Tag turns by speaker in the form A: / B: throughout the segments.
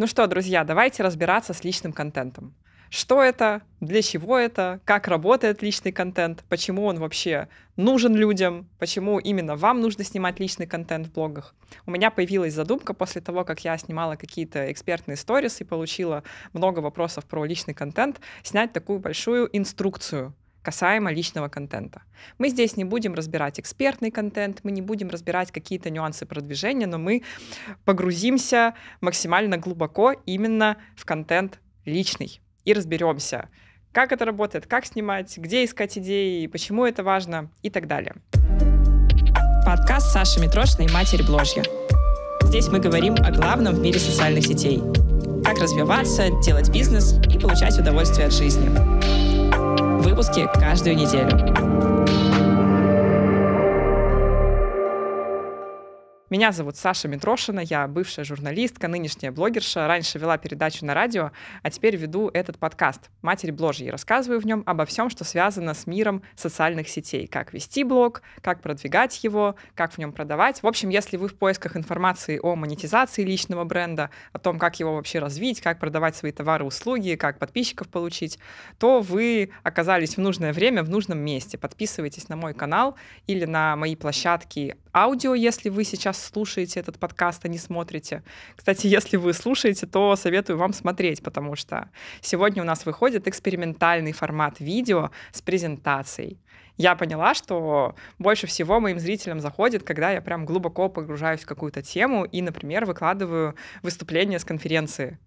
A: Ну что, друзья, давайте разбираться с личным контентом. Что это, для чего это, как работает личный контент, почему он вообще нужен людям, почему именно вам нужно снимать личный контент в блогах. У меня появилась задумка после того, как я снимала какие-то экспертные сторис и получила много вопросов про личный контент, снять такую большую инструкцию касаемо личного контента. Мы здесь не будем разбирать экспертный контент, мы не будем разбирать какие-то нюансы продвижения, но мы погрузимся максимально глубоко именно в контент личный и разберемся, как это работает, как снимать, где искать идеи, почему это важно и так далее. Подкаст Саши Митрошиной «Матерь Бложья». Здесь мы говорим о главном в мире социальных сетей. Как развиваться, делать бизнес и получать удовольствие от жизни выпуске каждую неделю. Меня зовут Саша Митрошина, я бывшая журналистка, нынешняя блогерша, раньше вела передачу на радио, а теперь веду этот подкаст «Матерь Бложья» и рассказываю в нем обо всем, что связано с миром социальных сетей, как вести блог, как продвигать его, как в нем продавать. В общем, если вы в поисках информации о монетизации личного бренда, о том, как его вообще развить, как продавать свои товары, услуги, как подписчиков получить, то вы оказались в нужное время, в нужном месте. Подписывайтесь на мой канал или на мои площадки аудио, если вы сейчас слушаете этот подкаст, а не смотрите. Кстати, если вы слушаете, то советую вам смотреть, потому что сегодня у нас выходит экспериментальный формат видео с презентацией. Я поняла, что больше всего моим зрителям заходит, когда я прям глубоко погружаюсь в какую-то тему и, например, выкладываю выступление с конференции.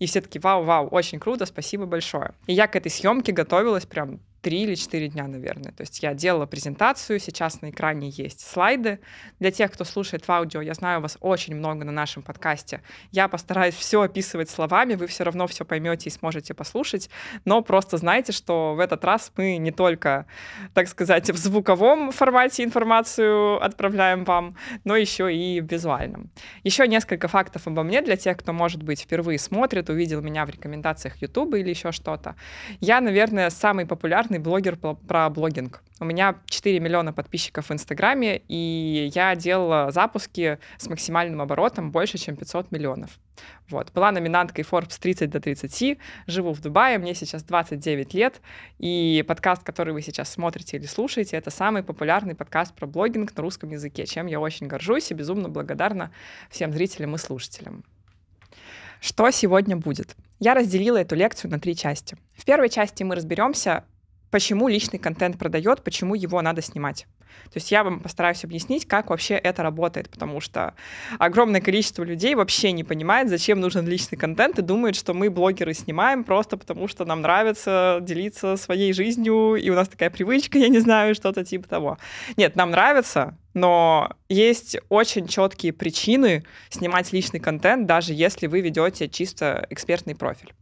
A: И все таки вау-вау, очень круто, спасибо большое. И я к этой съемке готовилась прям три или четыре дня, наверное. То есть я делала презентацию, сейчас на экране есть слайды. Для тех, кто слушает в аудио, я знаю, вас очень много на нашем подкасте. Я постараюсь все описывать словами, вы все равно все поймете и сможете послушать, но просто знайте, что в этот раз мы не только, так сказать, в звуковом формате информацию отправляем вам, но еще и в визуальном. Еще несколько фактов обо мне для тех, кто, может быть, впервые смотрит, увидел меня в рекомендациях YouTube или еще что-то. Я, наверное, самый популярный классный блогер про блогинг. У меня 4 миллиона подписчиков в Инстаграме, и я делала запуски с максимальным оборотом больше, чем 500 миллионов. Вот. Была номинанткой Forbes 30 до 30, живу в Дубае, мне сейчас 29 лет, и подкаст, который вы сейчас смотрите или слушаете, это самый популярный подкаст про блогинг на русском языке, чем я очень горжусь и безумно благодарна всем зрителям и слушателям. Что сегодня будет? Я разделила эту лекцию на три части. В первой части мы разберемся, почему личный контент продает, почему его надо снимать. То есть я вам постараюсь объяснить, как вообще это работает, потому что огромное количество людей вообще не понимает, зачем нужен личный контент и думает, что мы блогеры снимаем просто потому, что нам нравится делиться своей жизнью, и у нас такая привычка, я не знаю, что-то типа того. Нет, нам нравится, но есть очень четкие причины снимать личный контент, даже если вы ведете чисто экспертный профиль.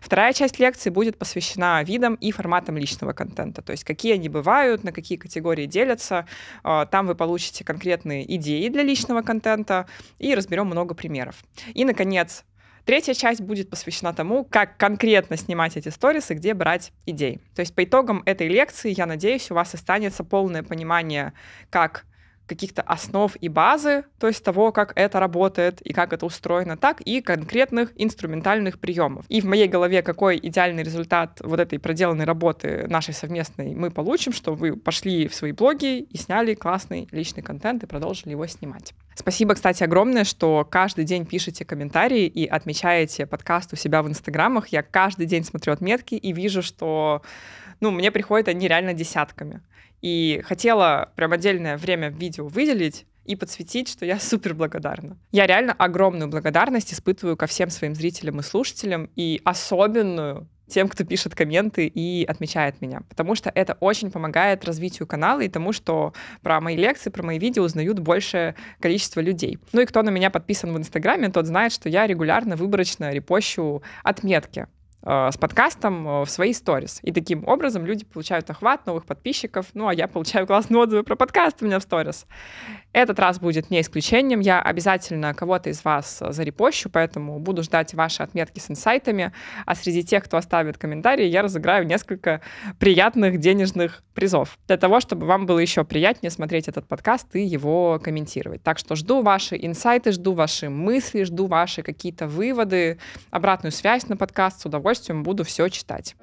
A: Вторая часть лекции будет посвящена видам и форматам личного контента, то есть какие они бывают, на какие категории делятся, а, там вы получите конкретные идеи для личного контента и разберем много примеров. И, наконец, Третья часть будет посвящена тому, как конкретно снимать эти сторисы, где брать идей. То есть по итогам этой лекции, я надеюсь, у вас останется полное понимание, как каких-то основ и базы, то есть того, как это работает и как это устроено, так и конкретных инструментальных приемов. И в моей голове какой идеальный результат вот этой проделанной работы нашей совместной мы получим, что вы пошли в свои блоги и сняли классный личный контент и продолжили его снимать. Спасибо, кстати, огромное, что каждый день пишете комментарии и отмечаете подкаст у себя в инстаграмах. Я каждый день смотрю отметки и вижу, что ну, мне приходят они реально десятками. И хотела прям отдельное время в видео выделить и подсветить, что я супер благодарна. Я реально огромную благодарность испытываю ко всем своим зрителям и слушателям, и особенную тем, кто пишет комменты и отмечает меня, потому что это очень помогает развитию канала и тому, что про мои лекции, про мои видео узнают большее количество людей. Ну и кто на меня подписан в Инстаграме, тот знает, что я регулярно выборочно репощу отметки Э, с подкастом э, в свои сторис. И таким образом люди получают охват новых подписчиков, ну а я получаю классные отзывы про подкаст у меня в сторис. Этот раз будет не исключением. Я обязательно кого-то из вас э, зарепощу, поэтому буду ждать ваши отметки с инсайтами. А среди тех, кто оставит комментарии, я разыграю несколько приятных денежных призов для того, чтобы вам было еще приятнее смотреть этот подкаст и его комментировать. Так что жду ваши инсайты, жду ваши мысли, жду ваши какие-то выводы, обратную связь на подкаст с удовольствием удовольствием буду все читать.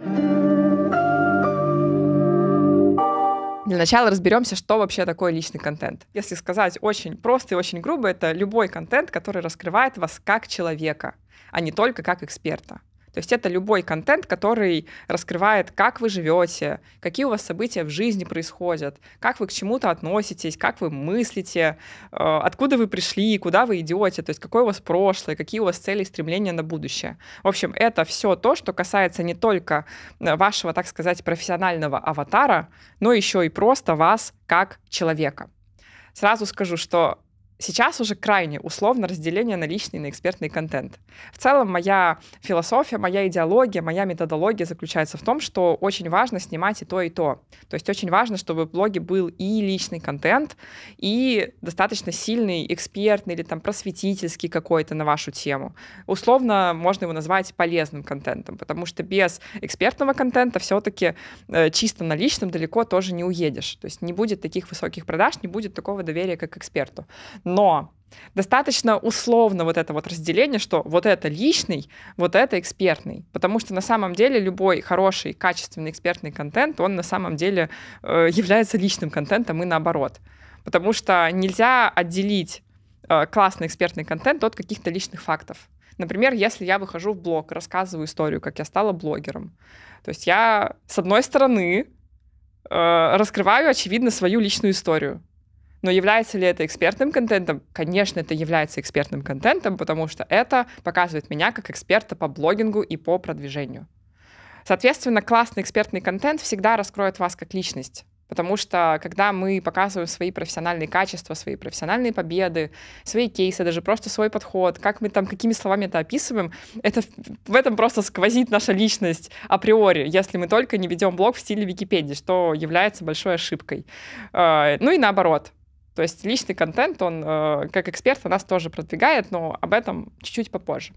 A: Для начала разберемся, что вообще такое личный контент. Если сказать очень просто и очень грубо, это любой контент, который раскрывает вас как человека, а не только как эксперта. То есть это любой контент, который раскрывает, как вы живете, какие у вас события в жизни происходят, как вы к чему-то относитесь, как вы мыслите, э, откуда вы пришли, куда вы идете, то есть какое у вас прошлое, какие у вас цели и стремления на будущее. В общем, это все то, что касается не только э, вашего, так сказать, профессионального аватара, но еще и просто вас как человека. Сразу скажу, что Сейчас уже крайне условно разделение на личный и на экспертный контент. В целом моя философия, моя идеология, моя методология заключается в том, что очень важно снимать и то, и то. То есть очень важно, чтобы в блоге был и личный контент, и достаточно сильный экспертный или там просветительский какой-то на вашу тему. Условно можно его назвать полезным контентом, потому что без экспертного контента все-таки э, чисто на личном далеко тоже не уедешь. То есть не будет таких высоких продаж, не будет такого доверия, как к эксперту. Но достаточно условно вот это вот разделение, что вот это личный, вот это экспертный. Потому что на самом деле любой хороший, качественный экспертный контент, он на самом деле э, является личным контентом и наоборот. Потому что нельзя отделить э, классный экспертный контент от каких-то личных фактов. Например, если я выхожу в блог, рассказываю историю, как я стала блогером. То есть я, с одной стороны, э, раскрываю, очевидно, свою личную историю но является ли это экспертным контентом? Конечно, это является экспертным контентом, потому что это показывает меня как эксперта по блогингу и по продвижению. Соответственно, классный экспертный контент всегда раскроет вас как личность. Потому что когда мы показываем свои профессиональные качества, свои профессиональные победы, свои кейсы, даже просто свой подход, как мы там, какими словами это описываем, это, в этом просто сквозит наша личность априори, если мы только не ведем блог в стиле Википедии, что является большой ошибкой. Э, ну и наоборот, то есть личный контент, он э, как эксперта нас тоже продвигает, но об этом чуть-чуть попозже.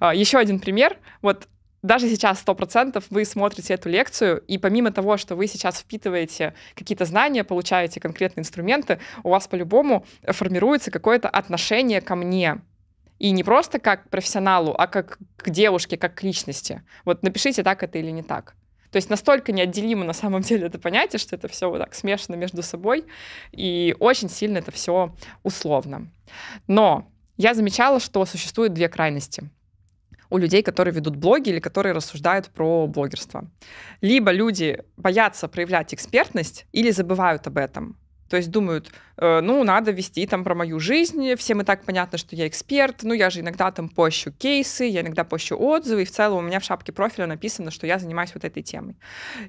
A: А, Еще один пример. Вот даже сейчас 100% вы смотрите эту лекцию, и помимо того, что вы сейчас впитываете какие-то знания, получаете конкретные инструменты, у вас по-любому формируется какое-то отношение ко мне. И не просто как к профессионалу, а как к девушке, как к личности. Вот напишите, так это или не так. То есть настолько неотделимо на самом деле это понятие, что это все вот так смешано между собой, и очень сильно это все условно. Но я замечала, что существуют две крайности у людей, которые ведут блоги или которые рассуждают про блогерство. Либо люди боятся проявлять экспертность или забывают об этом. То есть думают, э, ну, надо вести там про мою жизнь, всем и так понятно, что я эксперт, ну, я же иногда там пощу кейсы, я иногда пощу отзывы, и в целом у меня в шапке профиля написано, что я занимаюсь вот этой темой.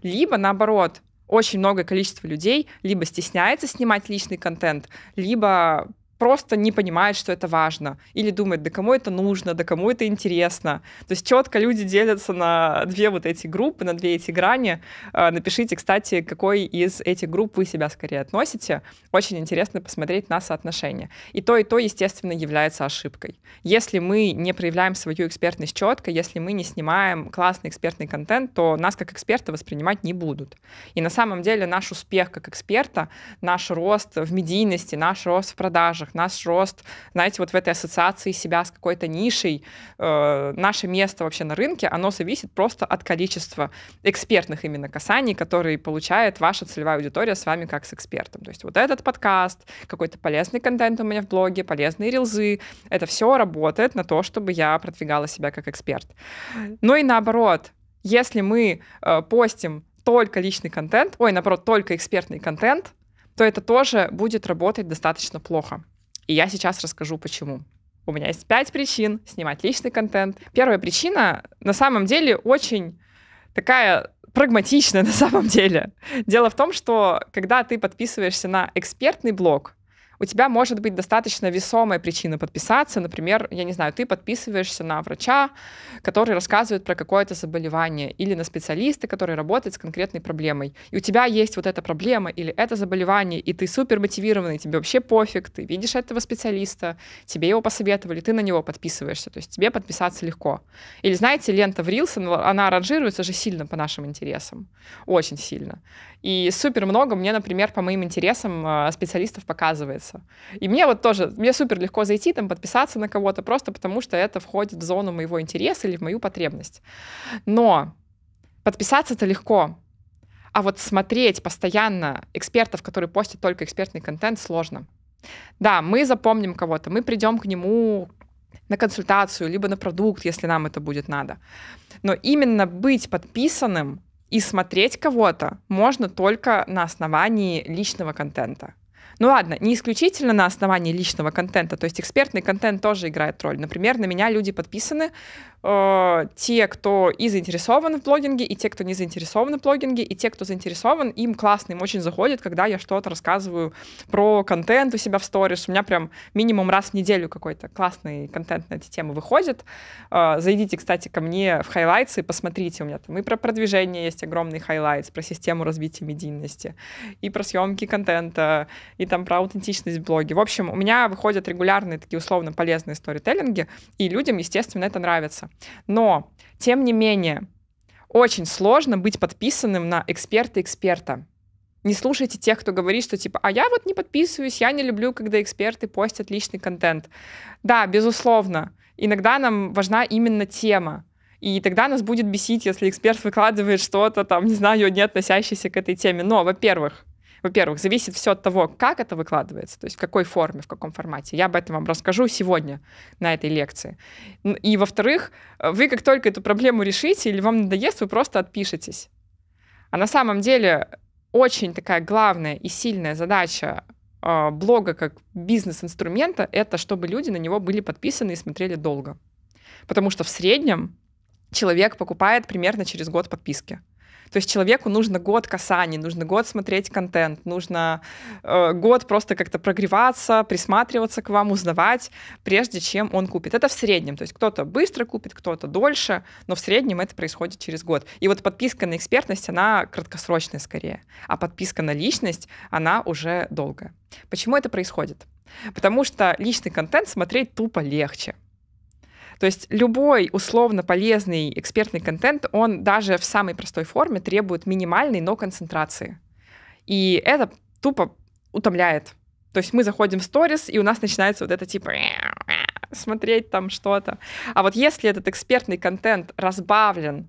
A: Либо наоборот, очень много количество людей либо стесняется снимать личный контент, либо просто не понимает, что это важно, или думает, да кому это нужно, да кому это интересно. То есть четко люди делятся на две вот эти группы, на две эти грани. Э, напишите, кстати, какой из этих групп вы себя скорее относите. Очень интересно посмотреть на соотношение. И то, и то, естественно, является ошибкой. Если мы не проявляем свою экспертность четко, если мы не снимаем классный экспертный контент, то нас как эксперта воспринимать не будут. И на самом деле наш успех как эксперта, наш рост в медийности, наш рост в продажах, продажах, наш рост, знаете, вот в этой ассоциации себя с какой-то нишей, э, наше место вообще на рынке, оно зависит просто от количества экспертных именно касаний, которые получает ваша целевая аудитория с вами как с экспертом. То есть вот этот подкаст, какой-то полезный контент у меня в блоге, полезные рилзы, это все работает на то, чтобы я продвигала себя как эксперт. Ну и наоборот, если мы э, постим только личный контент, ой, наоборот, только экспертный контент, то это тоже будет работать достаточно плохо. И я сейчас расскажу, почему. У меня есть пять причин снимать личный контент. Первая причина, на самом деле, очень такая прагматичная на самом деле. Дело в том, что когда ты подписываешься на экспертный блог, у тебя может быть достаточно весомая причина подписаться. Например, я не знаю, ты подписываешься на врача, который рассказывает про какое-то заболевание, или на специалиста, который работает с конкретной проблемой. И у тебя есть вот эта проблема или это заболевание, и ты супер мотивированный, тебе вообще пофиг, ты видишь этого специалиста, тебе его посоветовали, ты на него подписываешься, то есть тебе подписаться легко. Или, знаете, лента в Reels, она ранжируется же сильно по нашим интересам, очень сильно. И супер много мне, например, по моим интересам а, специалистов показывается подписаться. И мне вот тоже, мне супер легко зайти, там, подписаться на кого-то, просто потому что это входит в зону моего интереса или в мою потребность. Но подписаться-то легко, а вот смотреть постоянно экспертов, которые постят только экспертный контент, сложно. Да, мы запомним кого-то, мы придем к нему на консультацию, либо на продукт, если нам это будет надо. Но именно быть подписанным и смотреть кого-то можно только на основании личного контента. Ну ладно, не исключительно на основании личного контента, то есть экспертный контент тоже играет роль. Например, на меня люди подписаны Э, те, кто и заинтересован в блогинге, и те, кто не заинтересован в блогинге, и те, кто заинтересован, им классно, им очень заходит, когда я что-то рассказываю про контент у себя в сторис. У меня прям минимум раз в неделю какой-то классный контент на эти темы выходит. Э, зайдите, кстати, ко мне в хайлайтс и посмотрите. У меня там и про продвижение есть огромный хайлайтс, про систему развития медийности, и про съемки контента, и там про аутентичность в блоге. В общем, у меня выходят регулярные такие условно полезные сторителлинги, и людям, естественно, это нравится. Но, тем не менее, очень сложно быть подписанным на эксперта-эксперта. Не слушайте тех, кто говорит, что типа, а я вот не подписываюсь, я не люблю, когда эксперты постят личный контент. Да, безусловно, иногда нам важна именно тема. И тогда нас будет бесить, если эксперт выкладывает что-то там, не знаю, не относящееся к этой теме. Но, во-первых, во-первых, зависит все от того, как это выкладывается, то есть в какой форме, в каком формате. Я об этом вам расскажу сегодня на этой лекции. И, во-вторых, э, вы как только эту проблему решите или вам надоест, вы просто отпишетесь. А на самом деле очень такая главная и сильная задача а, блога как бизнес-инструмента — это чтобы люди на него были подписаны и смотрели долго. Потому что в среднем человек покупает примерно через год подписки. То есть человеку нужно год касаний, нужно год смотреть контент, нужно э, год просто как-то прогреваться, присматриваться к вам, узнавать, прежде чем он купит. Это в среднем. То есть кто-то быстро купит, кто-то дольше, но в среднем это происходит через год. И вот подписка на экспертность, она краткосрочная скорее, а подписка на личность, она уже долгая. Почему это происходит? Потому что личный контент смотреть тупо легче. То есть любой условно полезный экспертный контент, он даже в самой простой форме требует минимальной, но концентрации. И это тупо утомляет. То есть мы заходим в сторис, и у нас начинается вот это типа смотреть там что-то. А вот если этот экспертный контент разбавлен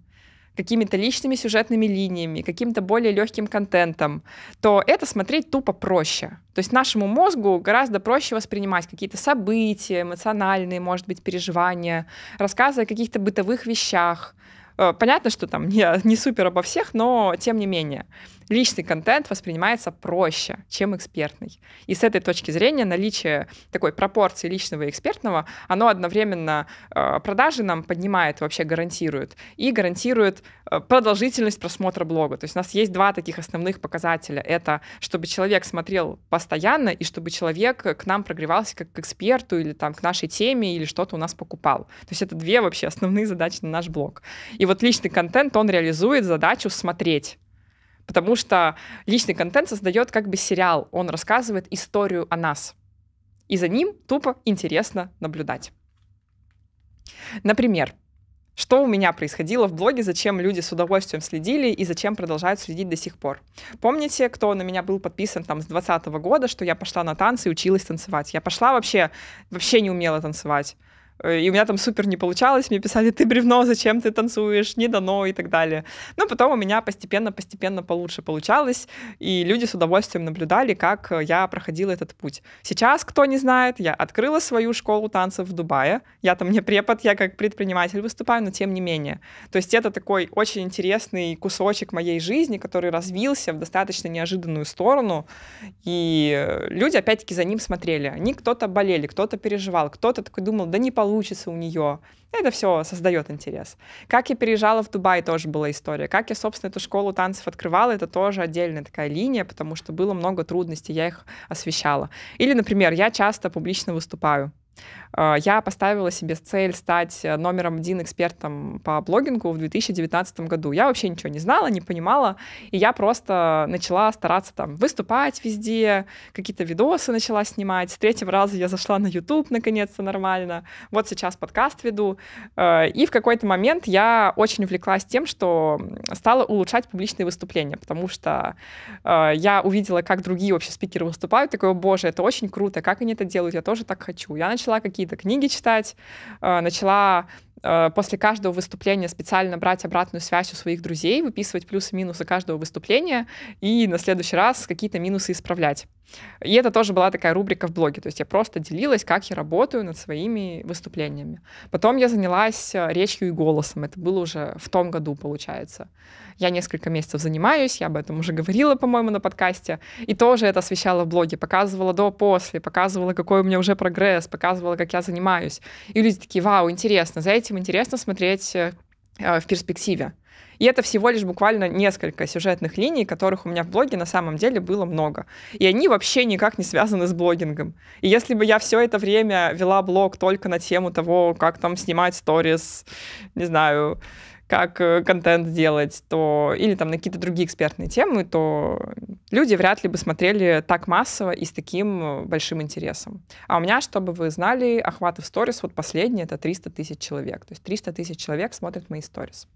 A: какими-то личными сюжетными линиями, каким-то более легким контентом, то это смотреть тупо проще. То есть нашему мозгу гораздо проще воспринимать какие-то события, эмоциональные, может быть, переживания, рассказы о каких-то бытовых вещах. Э, понятно, что там я не супер обо всех, но тем не менее личный контент воспринимается проще, чем экспертный. И с этой точки зрения наличие такой пропорции личного и экспертного, оно одновременно э, продажи нам поднимает, вообще гарантирует, и гарантирует э, продолжительность просмотра блога. То есть у нас есть два таких основных показателя. Это чтобы человек смотрел постоянно и чтобы человек к нам прогревался как к эксперту или там к нашей теме или что-то у нас покупал. То есть это две вообще основные задачи на наш блог. И вот личный контент, он реализует задачу смотреть потому что личный контент создает как бы сериал, он рассказывает историю о нас, и за ним тупо интересно наблюдать. Например, что у меня происходило в блоге, зачем люди с удовольствием следили и зачем продолжают следить до сих пор. Помните, кто на меня был подписан там с 2020 года, что я пошла на танцы и училась танцевать? Я пошла вообще, вообще не умела танцевать. Э, и у меня там супер не получалось, мне писали, ты бревно, зачем ты танцуешь, не дано и так далее. Но ну, потом у меня постепенно-постепенно получше получалось, и люди с удовольствием наблюдали, как э, я проходила этот путь. Сейчас, кто не знает, я открыла свою школу танцев в Дубае, я там не препод, я как предприниматель выступаю, но тем не менее. То есть это такой очень интересный кусочек моей жизни, который развился в достаточно неожиданную сторону, и э, люди опять-таки за ним смотрели. Они кто-то болели, кто-то переживал, кто-то такой думал, да не получится, получится у нее. Это все создает интерес. Как я переезжала в Дубай, тоже была история. Как я, собственно, эту школу танцев открывала, это тоже отдельная такая линия, потому что было много трудностей, я их освещала. Или, например, я часто публично выступаю. А, я поставила себе цель стать э, номером один экспертом по блогингу в 2019 году. Я вообще ничего не знала, не понимала, и я просто начала стараться там выступать везде, какие-то видосы начала снимать. С третьего раза я зашла на YouTube, наконец-то нормально. Вот сейчас подкаст веду. Э, и в какой-то момент я очень увлеклась тем, что стала улучшать публичные выступления, потому что э, я увидела, как другие вообще спикеры выступают, такое, боже, это очень круто, как они это делают, я тоже так хочу. Я начала какие какие-то книги читать, э, начала э, после каждого выступления специально брать обратную связь у своих друзей, выписывать плюсы-минусы каждого выступления и на следующий раз какие-то минусы исправлять. И это тоже была такая рубрика в блоге. То есть я просто делилась, как я работаю над своими выступлениями. Потом я занялась э, речью и голосом. Это было уже в том году, получается. Я несколько месяцев занимаюсь, я об этом уже говорила, по-моему, на подкасте. И тоже это освещала в блоге. Показывала до-после, показывала, какой у меня уже прогресс, показывала, как я занимаюсь. И люди такие, вау, интересно, за этим интересно смотреть э, э, в перспективе. И это всего лишь буквально несколько сюжетных линий, которых у меня в блоге на самом деле было много. И они вообще никак не связаны с блогингом. И если бы я все это время вела блог только на тему того, как там снимать сторис, не знаю, как э, контент делать, то или там на какие-то другие экспертные темы, то люди вряд ли бы смотрели так массово и с таким э, большим интересом. А у меня, чтобы вы знали, охваты в сторис вот последние — это 300 тысяч человек. То есть 300 тысяч человек смотрят мои сторис.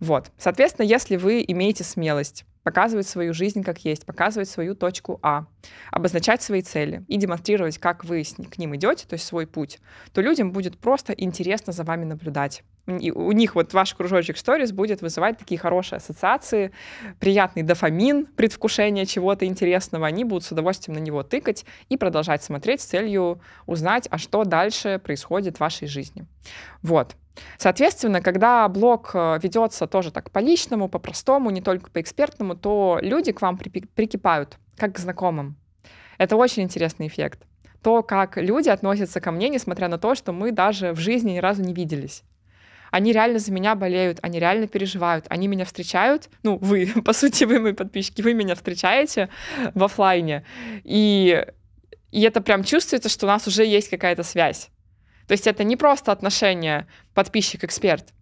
A: Вот. Соответственно, если вы имеете смелость показывать свою жизнь как есть, показывать свою точку А, обозначать свои цели и демонстрировать, как вы к ним идете, то есть свой путь, то людям будет просто интересно за вами наблюдать. И у них вот ваш кружочек сторис будет вызывать такие хорошие ассоциации, приятный дофамин, предвкушение чего-то интересного. Они будут с удовольствием на него тыкать и продолжать смотреть с целью узнать, а что дальше происходит в вашей жизни. Вот. Соответственно, когда блог э, ведется тоже так по-личному, по-простому, не только по-экспертному, то люди к вам при- прикипают, как к знакомым. Это очень интересный эффект. То, как люди относятся ко мне, несмотря на то, что мы даже в жизни ни разу не виделись. Они реально за меня болеют, они реально переживают, они меня встречают. Ну, вы, по сути, вы мои подписчики, вы меня встречаете в офлайне. И, и это прям чувствуется, что у нас уже есть какая-то связь. То есть это не просто отношение подписчик-эксперт,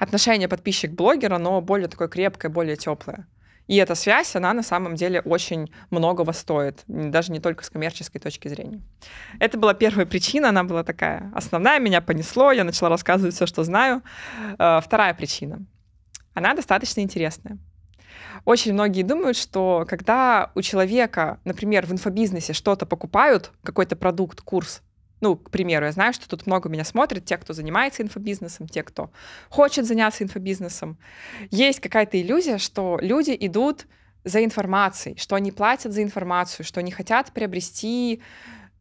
A: отношение подписчик-блогер, оно более такое крепкое, более теплое. И эта связь, она на самом деле очень многого стоит, даже не только с коммерческой точки зрения. Это была первая причина, она была такая основная, меня понесло, я начала рассказывать все, что знаю. Э, вторая причина, она достаточно интересная. Очень многие думают, что когда у человека, например, в инфобизнесе что-то покупают, какой-то продукт, курс, ну, к примеру, я знаю, что тут много меня смотрят, те, кто занимается инфобизнесом, те, кто хочет заняться инфобизнесом. Есть какая-то иллюзия, что люди идут за информацией, что они платят за информацию, что они хотят приобрести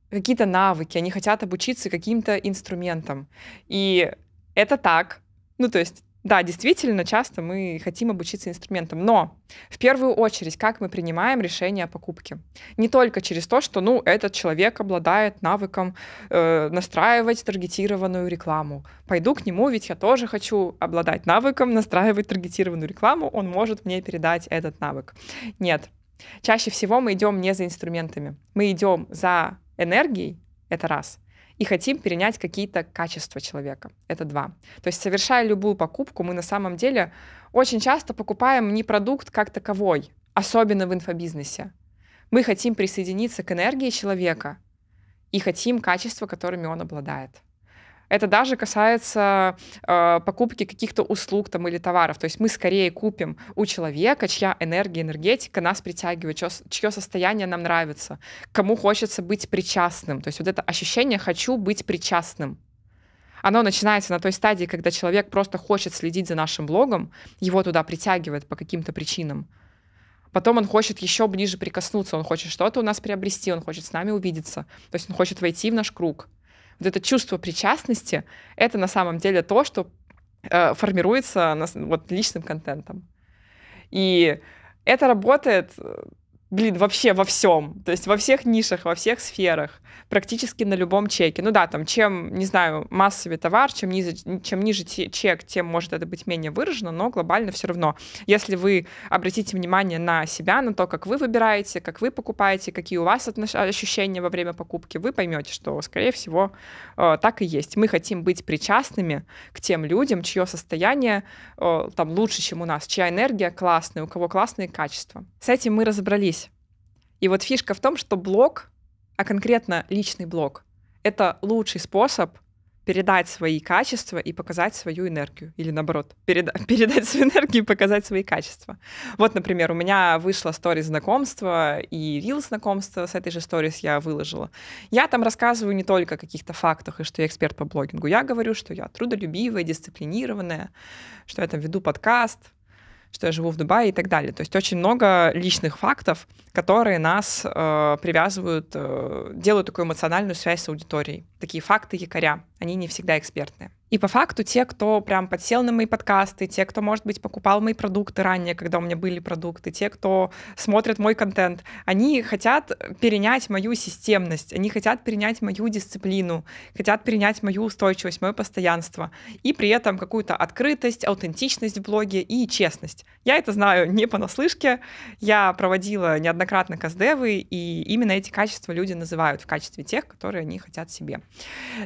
A: какие-то навыки, они хотят обучиться каким-то инструментам. И это так. Ну, то есть да, действительно, часто мы хотим обучиться инструментам, но в первую очередь, как мы принимаем решение о покупке. Не только через то, что, ну, этот человек обладает навыком э, настраивать таргетированную рекламу. Пойду к нему, ведь я тоже хочу обладать навыком настраивать таргетированную рекламу, он может мне передать этот навык. Нет, чаще всего мы идем не за инструментами, мы идем за энергией, это раз – и хотим перенять какие-то качества человека. Это два. То есть совершая любую покупку, мы на самом деле очень часто покупаем не продукт как таковой, особенно в инфобизнесе. Мы хотим присоединиться к энергии человека и хотим качества, которыми он обладает. Это даже касается э, покупки каких-то услуг там или товаров. То есть мы скорее купим у человека, чья энергия, энергетика нас притягивает, чье, чье состояние нам нравится, кому хочется быть причастным. То есть вот это ощущение «хочу быть причастным». Оно начинается на той стадии, когда человек просто хочет следить за нашим блогом, его туда притягивает по каким-то причинам. Потом он хочет еще ближе прикоснуться, он хочет что-то у нас приобрести, он хочет с нами увидеться. То есть он хочет войти в наш круг вот это чувство причастности, это на самом деле то, что э, формируется на, вот личным контентом. И это работает, э, блин, вообще во всем, то есть во всех нишах, во всех сферах практически на любом чеке. Ну да, там чем, не знаю, массовый товар, чем ниже, чем ниже чек, тем может это быть менее выражено, но глобально все равно. Если вы обратите внимание на себя, на то, как вы выбираете, как вы покупаете, какие у вас отнош... ощущения во время покупки, вы поймете, что, скорее всего, э, так и есть. Мы хотим быть причастными к тем людям, чье состояние э, там лучше, чем у нас, чья энергия классная, у кого классные качества. С этим мы разобрались. И вот фишка в том, что блог а конкретно личный блог — это лучший способ передать свои качества и показать свою энергию. Или наоборот, переда- передать свою энергию и показать свои качества. Вот, например, у меня вышла сторис знакомства и рил знакомства с этой же сторис я выложила. Я там рассказываю не только о каких-то фактах и что я эксперт по блогингу. Я говорю, что я трудолюбивая, дисциплинированная, что я там веду подкаст, что я живу в Дубае и так далее. То есть очень много личных фактов, которые нас э, привязывают, э, делают такую эмоциональную связь с аудиторией такие факты якоря. Они не всегда экспертные. И по факту те, кто прям подсел на мои подкасты, те, кто, может быть, покупал мои продукты ранее, когда у меня были продукты, те, кто смотрит мой контент, они хотят перенять мою системность, они хотят перенять мою дисциплину, хотят перенять мою устойчивость, мое постоянство, и при этом какую-то открытость, аутентичность в блоге и честность. Я это знаю не понаслышке, я проводила неоднократно каздевы, и именно эти качества люди называют в качестве тех, которые они хотят себе.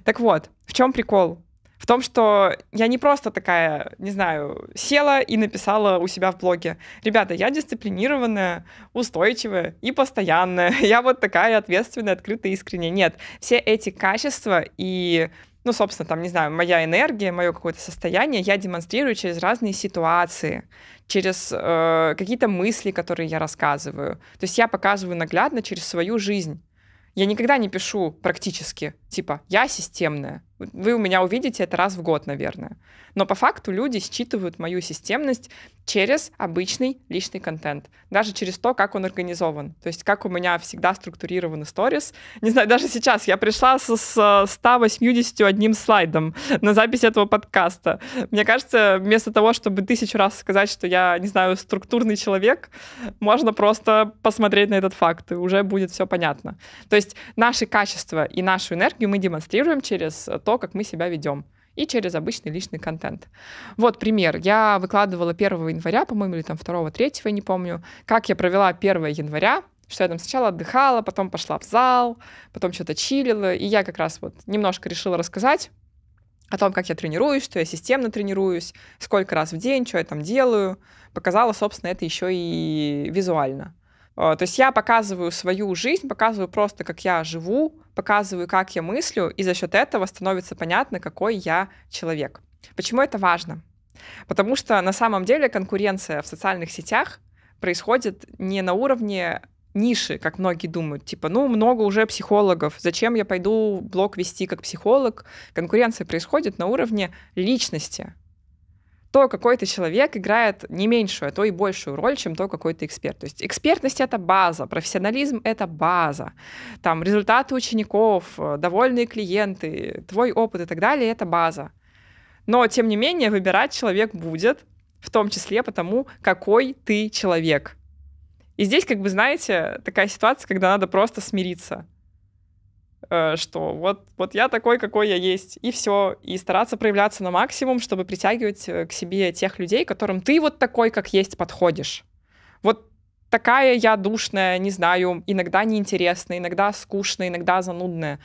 A: Так вот, в чем прикол? в том, что я не просто такая, не знаю, села и написала у себя в блоге. Ребята, я дисциплинированная, устойчивая и постоянная. Я вот такая ответственная, открытая, искренняя. Нет, все эти качества и ну, собственно, там, не знаю, моя энергия, мое какое-то состояние, я демонстрирую через разные ситуации, через э, какие-то мысли, которые я рассказываю. То есть я показываю наглядно через свою жизнь. Я никогда не пишу практически, типа, я системная, вы у меня увидите это раз в год, наверное. Но по факту люди считывают мою системность через обычный личный контент, даже через то, как он организован. То есть как у меня всегда структурированы сторис. Не знаю, даже сейчас я пришла с, 181 слайдом на запись этого подкаста. Мне кажется, вместо того, чтобы тысячу раз сказать, что я, не знаю, структурный человек, можно просто посмотреть на этот факт, и уже будет все понятно. То есть наши качества и нашу энергию мы демонстрируем через то, то, как мы себя ведем и через обычный личный контент. Вот пример. Я выкладывала 1 января, по-моему, или там 2, 3, я не помню, как я провела 1 января, что я там сначала отдыхала, потом пошла в зал, потом что-то чилила, и я как раз вот немножко решила рассказать о том, как я тренируюсь, что я системно тренируюсь, сколько раз в день, что я там делаю. Показала, собственно, это еще и визуально. А, то есть я показываю свою жизнь, показываю просто, как я живу, показываю, как я мыслю, и за счет этого становится понятно, какой я человек. Почему это важно? Потому что на самом деле конкуренция в социальных сетях происходит не на уровне ниши, как многие думают. Типа, ну, много уже психологов, зачем я пойду блог вести как психолог? Конкуренция происходит на уровне личности, то какой-то человек играет не меньшую, а то и большую роль, чем то какой-то эксперт. То есть экспертность — это база, профессионализм — это база. Там результаты учеников, э, довольные клиенты, твой опыт и так далее — это база. Но, тем не менее, выбирать человек будет, в том числе потому, какой ты человек. И здесь, как бы, знаете, такая ситуация, когда надо просто смириться — Э, что вот, вот я такой, какой я есть, и все. И стараться проявляться на максимум, чтобы притягивать э, к себе тех людей, которым ты вот такой, как есть, подходишь. Вот такая я душная, не знаю, иногда неинтересная, иногда скучная, иногда занудная.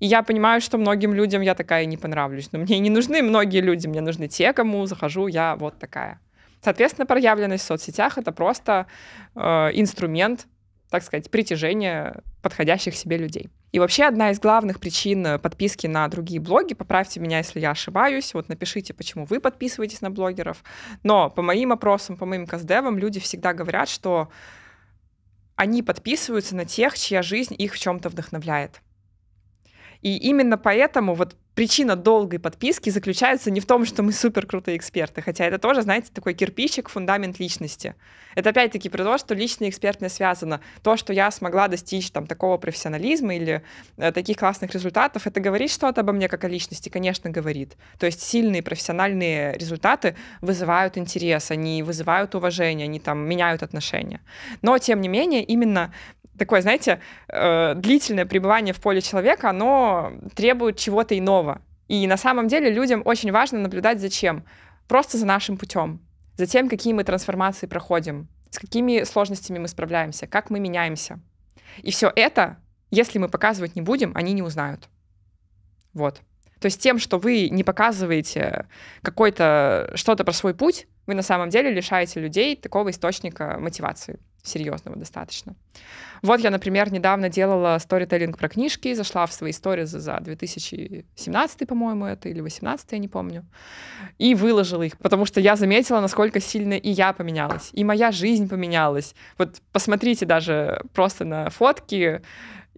A: И я понимаю, что многим людям я такая не понравлюсь. Но мне не нужны многие люди, мне нужны те, кому захожу я вот такая. Соответственно, проявленность в соцсетях — это просто э, инструмент так сказать, притяжение подходящих себе людей. И вообще одна из главных причин э, подписки на другие блоги, поправьте меня, если я ошибаюсь, вот напишите, почему вы подписываетесь на блогеров, но по моим опросам, по моим каздевам люди всегда говорят, что они подписываются на тех, чья жизнь их в чем-то вдохновляет. И именно поэтому вот причина долгой подписки заключается не в том, что мы супер крутые эксперты, хотя это тоже, знаете, такой кирпичик, фундамент личности. Это опять-таки про то, что личное и экспертное связано. То, что я смогла достичь там такого профессионализма или э, таких классных результатов, это говорит что-то обо мне как о личности? Конечно, говорит. То есть сильные профессиональные результаты вызывают интерес, они вызывают уважение, они там меняют отношения. Но, тем не менее, именно такое, знаете, э, длительное пребывание в поле человека, оно требует чего-то иного. И на самом деле людям очень важно наблюдать за чем? Просто за нашим путем, за тем, какие мы трансформации проходим, с какими сложностями мы справляемся, как мы меняемся. И все это, если мы показывать не будем, они не узнают. Вот. То есть тем, что вы не показываете какой-то что-то про свой путь, вы на самом деле лишаете людей такого источника мотивации серьезного достаточно. Вот я, например, недавно делала сторителлинг про книжки, зашла в свои истории за 2017, по-моему, это, или 18, я не помню, и выложила их, потому что я заметила, насколько сильно и я поменялась, и моя жизнь поменялась. Вот посмотрите даже просто на фотки,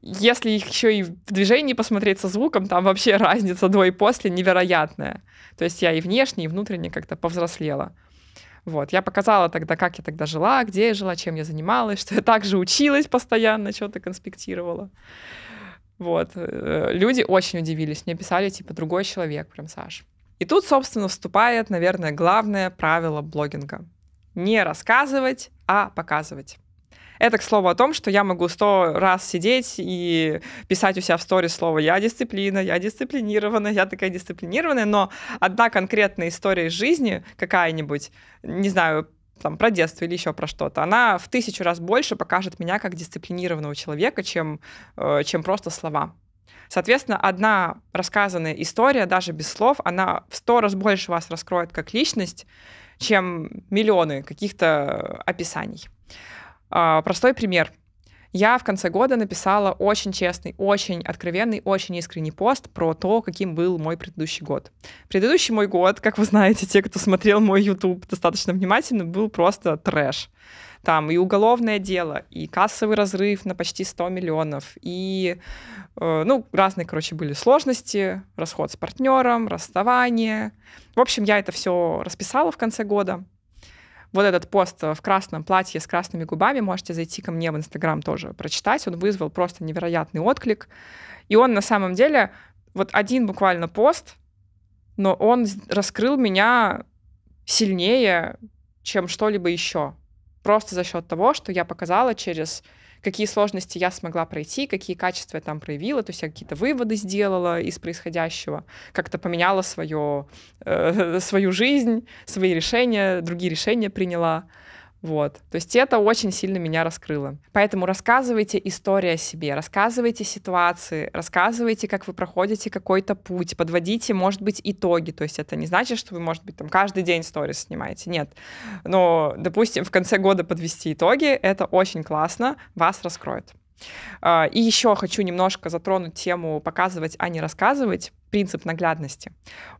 A: если их еще и в движении посмотреть со звуком, там вообще разница до и после невероятная. То есть я и внешне, и внутренне как-то повзрослела. Вот, я показала тогда, как я тогда жила, где я жила, чем я занималась, что я также училась постоянно, что-то конспектировала. Вот. Э, люди очень удивились. Мне писали, типа, другой человек, прям Саш. И тут, собственно, вступает, наверное, главное правило блогинга. Не рассказывать, а показывать. Это, к слову, о том, что я могу сто раз сидеть и писать у себя в сторе слово «я дисциплина», «я дисциплинированная», «я такая дисциплинированная», но одна конкретная история из жизни какая-нибудь, не знаю, там, про детство или еще про что-то, она в тысячу раз больше покажет меня как дисциплинированного человека, чем, э, чем просто слова. Соответственно, одна рассказанная история, даже без слов, она в сто раз больше вас раскроет как личность, чем миллионы каких-то описаний. А, простой пример. Я в конце года написала очень честный, очень откровенный, очень искренний пост про то, каким был мой предыдущий год. Предыдущий мой год, как вы знаете, те, кто смотрел мой YouTube достаточно внимательно, был просто трэш. Там и уголовное дело, и кассовый разрыв на почти 100 миллионов, и, э, ну, разные, короче, были сложности, расход с партнером, расставание. В общем, я это все расписала в конце года вот этот пост в красном платье с красными губами, можете зайти ко мне в Инстаграм тоже прочитать. Он вызвал просто невероятный отклик. И он на самом деле, вот один буквально пост, но он раскрыл меня сильнее, чем что-либо еще. Просто за счет того, что я показала через какие сложности я смогла пройти, какие качества я там проявила, то есть я какие-то выводы сделала из происходящего, как-то поменяла свое, э, свою жизнь, свои решения, другие решения приняла. Вот. То есть это очень сильно меня раскрыло. Поэтому рассказывайте истории о себе, рассказывайте ситуации, рассказывайте, как вы проходите какой-то путь, подводите, может быть, итоги. То есть это не значит, что вы, может быть, там каждый день сторис снимаете. Нет. Но, допустим, в конце года подвести итоги, это очень классно, вас раскроет. А, и еще хочу немножко затронуть тему показывать, а не рассказывать принцип наглядности.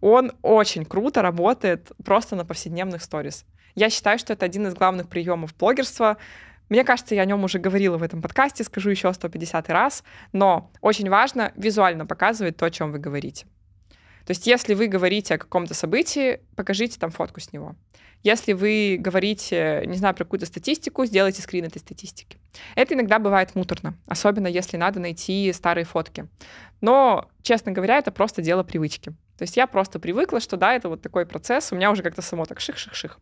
A: Он очень круто работает просто на повседневных сторис. Я считаю, что это один из главных приемов блогерства. Мне кажется, я о нем уже говорила в этом подкасте, скажу еще 150 раз, но очень важно визуально показывать то, о чем вы говорите. То есть если вы говорите о каком-то событии, покажите там фотку с него. Если вы говорите, не знаю, про какую-то статистику, сделайте скрин этой статистики. Это иногда бывает муторно, особенно если надо найти старые фотки. Но, честно говоря, это просто дело привычки. То есть я просто привыкла, что да, это вот такой процесс, у меня уже как-то само так ших-ших-ших.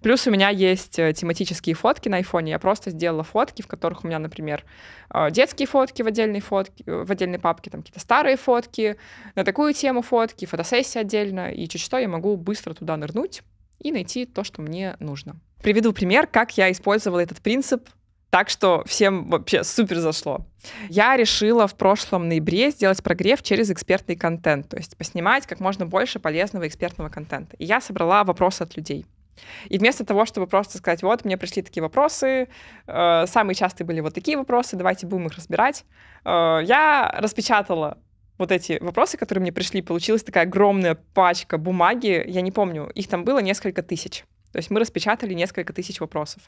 A: Плюс у меня есть э, тематические фотки на айфоне, я просто сделала фотки, в которых у меня, например, э, детские фотки в отдельной, фотке, э, в отдельной папке, там какие-то старые фотки, на такую тему фотки, фотосессия отдельно, и чуть что я могу быстро туда нырнуть и найти то, что мне нужно. Приведу пример, как я использовала этот принцип так что всем вообще супер зашло. Я решила в прошлом ноябре сделать прогрев через экспертный контент, то есть поснимать как можно больше полезного экспертного контента. И я собрала вопросы от людей. И вместо того, чтобы просто сказать, вот, мне пришли такие вопросы, э, самые частые были вот такие вопросы, давайте будем их разбирать, э, я распечатала вот эти вопросы, которые мне пришли, получилась такая огромная пачка бумаги, я не помню, их там было несколько тысяч. То есть мы распечатали несколько тысяч вопросов.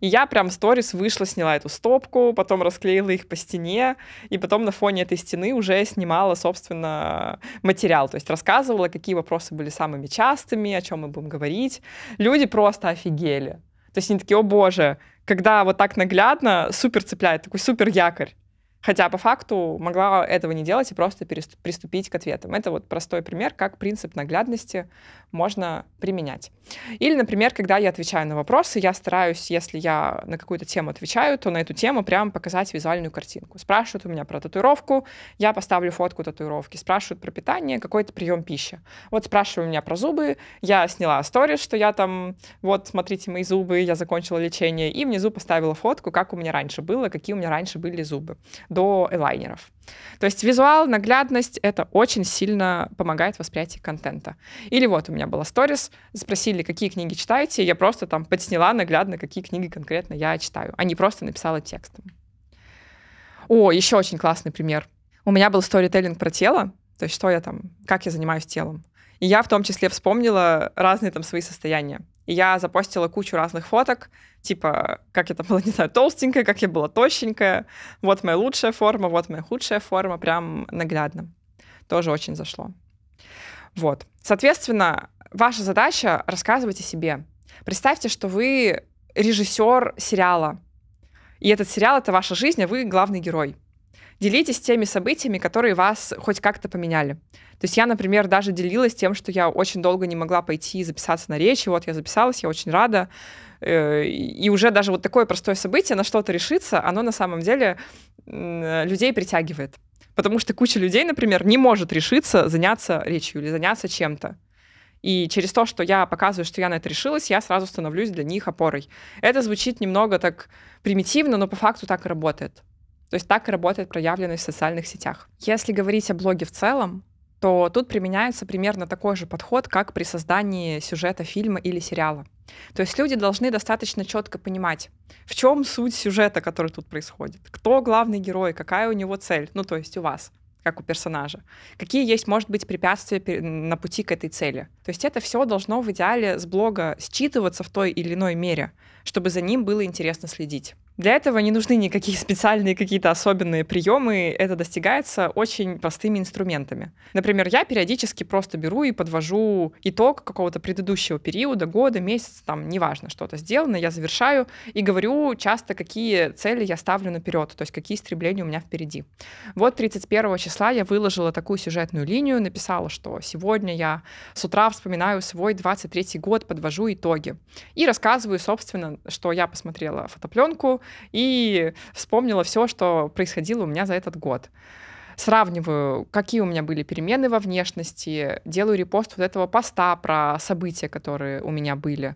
A: И я прям в сторис вышла, сняла эту стопку, потом расклеила их по стене, и потом на фоне этой стены уже снимала, собственно, материал. То есть рассказывала, какие вопросы были самыми частыми, о чем мы будем говорить. Люди просто офигели. То есть они такие, о боже, когда вот так наглядно, супер цепляет, такой супер якорь. Хотя по факту могла этого не делать и просто приступить к ответам. Это вот простой пример, как принцип наглядности можно применять. Или, например, когда я отвечаю на вопросы, я стараюсь, если я на какую-то тему отвечаю, то на эту тему прям показать визуальную картинку. Спрашивают у меня про татуировку, я поставлю фотку татуировки. Спрашивают про питание, какой-то прием пищи. Вот спрашивают у меня про зубы, я сняла сторис, что я там, вот, смотрите, мои зубы, я закончила лечение, и внизу поставила фотку, как у меня раньше было, какие у меня раньше были зубы, до элайнеров. То есть визуал, наглядность — это очень сильно помогает в восприятии контента. Или вот у меня была сторис, спросили, какие книги читаете, я просто там подсняла наглядно, какие книги конкретно я читаю, а не просто написала текстом. О, еще очень классный пример. У меня был сторителлинг про тело, то есть что я там, как я занимаюсь телом. И я в том числе вспомнила разные там свои состояния я запостила кучу разных фоток, типа, как я там была, не знаю, толстенькая, как я была тощенькая, вот моя лучшая форма, вот моя худшая форма, прям наглядно. Тоже очень зашло. Вот. Соответственно, ваша задача — рассказывать о себе. Представьте, что вы режиссер сериала, и этот сериал — это ваша жизнь, а вы главный герой — Делитесь теми событиями, которые вас хоть как-то поменяли. То есть я, например, даже делилась тем, что я очень долго не могла пойти и записаться на речь, и вот я записалась, я очень рада. Э, и уже даже вот такое простое событие на что-то решиться, оно на самом деле людей притягивает. Потому что куча людей, например, не может решиться заняться речью или заняться чем-то. И через то, что я показываю, что я на это решилась, я сразу становлюсь для них опорой. Это звучит немного так примитивно, но по факту так и работает. То есть так и работает проявленность в социальных сетях. Если говорить о блоге в целом, то тут применяется примерно такой же подход, как при создании сюжета фильма или сериала. То есть люди должны достаточно четко понимать, в чем суть сюжета, который тут происходит, кто главный герой, какая у него цель, ну то есть у вас как у персонажа. Какие есть, может быть, препятствия на пути к этой цели. То есть это все должно в идеале с блога считываться в той или иной мере чтобы за ним было интересно следить. Для этого не нужны никакие специальные какие-то особенные приемы, это достигается очень простыми инструментами. Например, я периодически просто беру и подвожу итог какого-то предыдущего периода, года, месяца, там, неважно, что-то сделано, я завершаю и говорю часто, какие цели я ставлю наперед, то есть какие стремления у меня впереди. Вот 31 числа я выложила такую сюжетную линию, написала, что сегодня я с утра вспоминаю свой 23 год, подвожу итоги и рассказываю, собственно, что я посмотрела фотопленку и вспомнила все, что происходило у меня за этот год сравниваю, какие у меня были перемены во внешности, делаю репост вот этого поста про события, которые у меня были.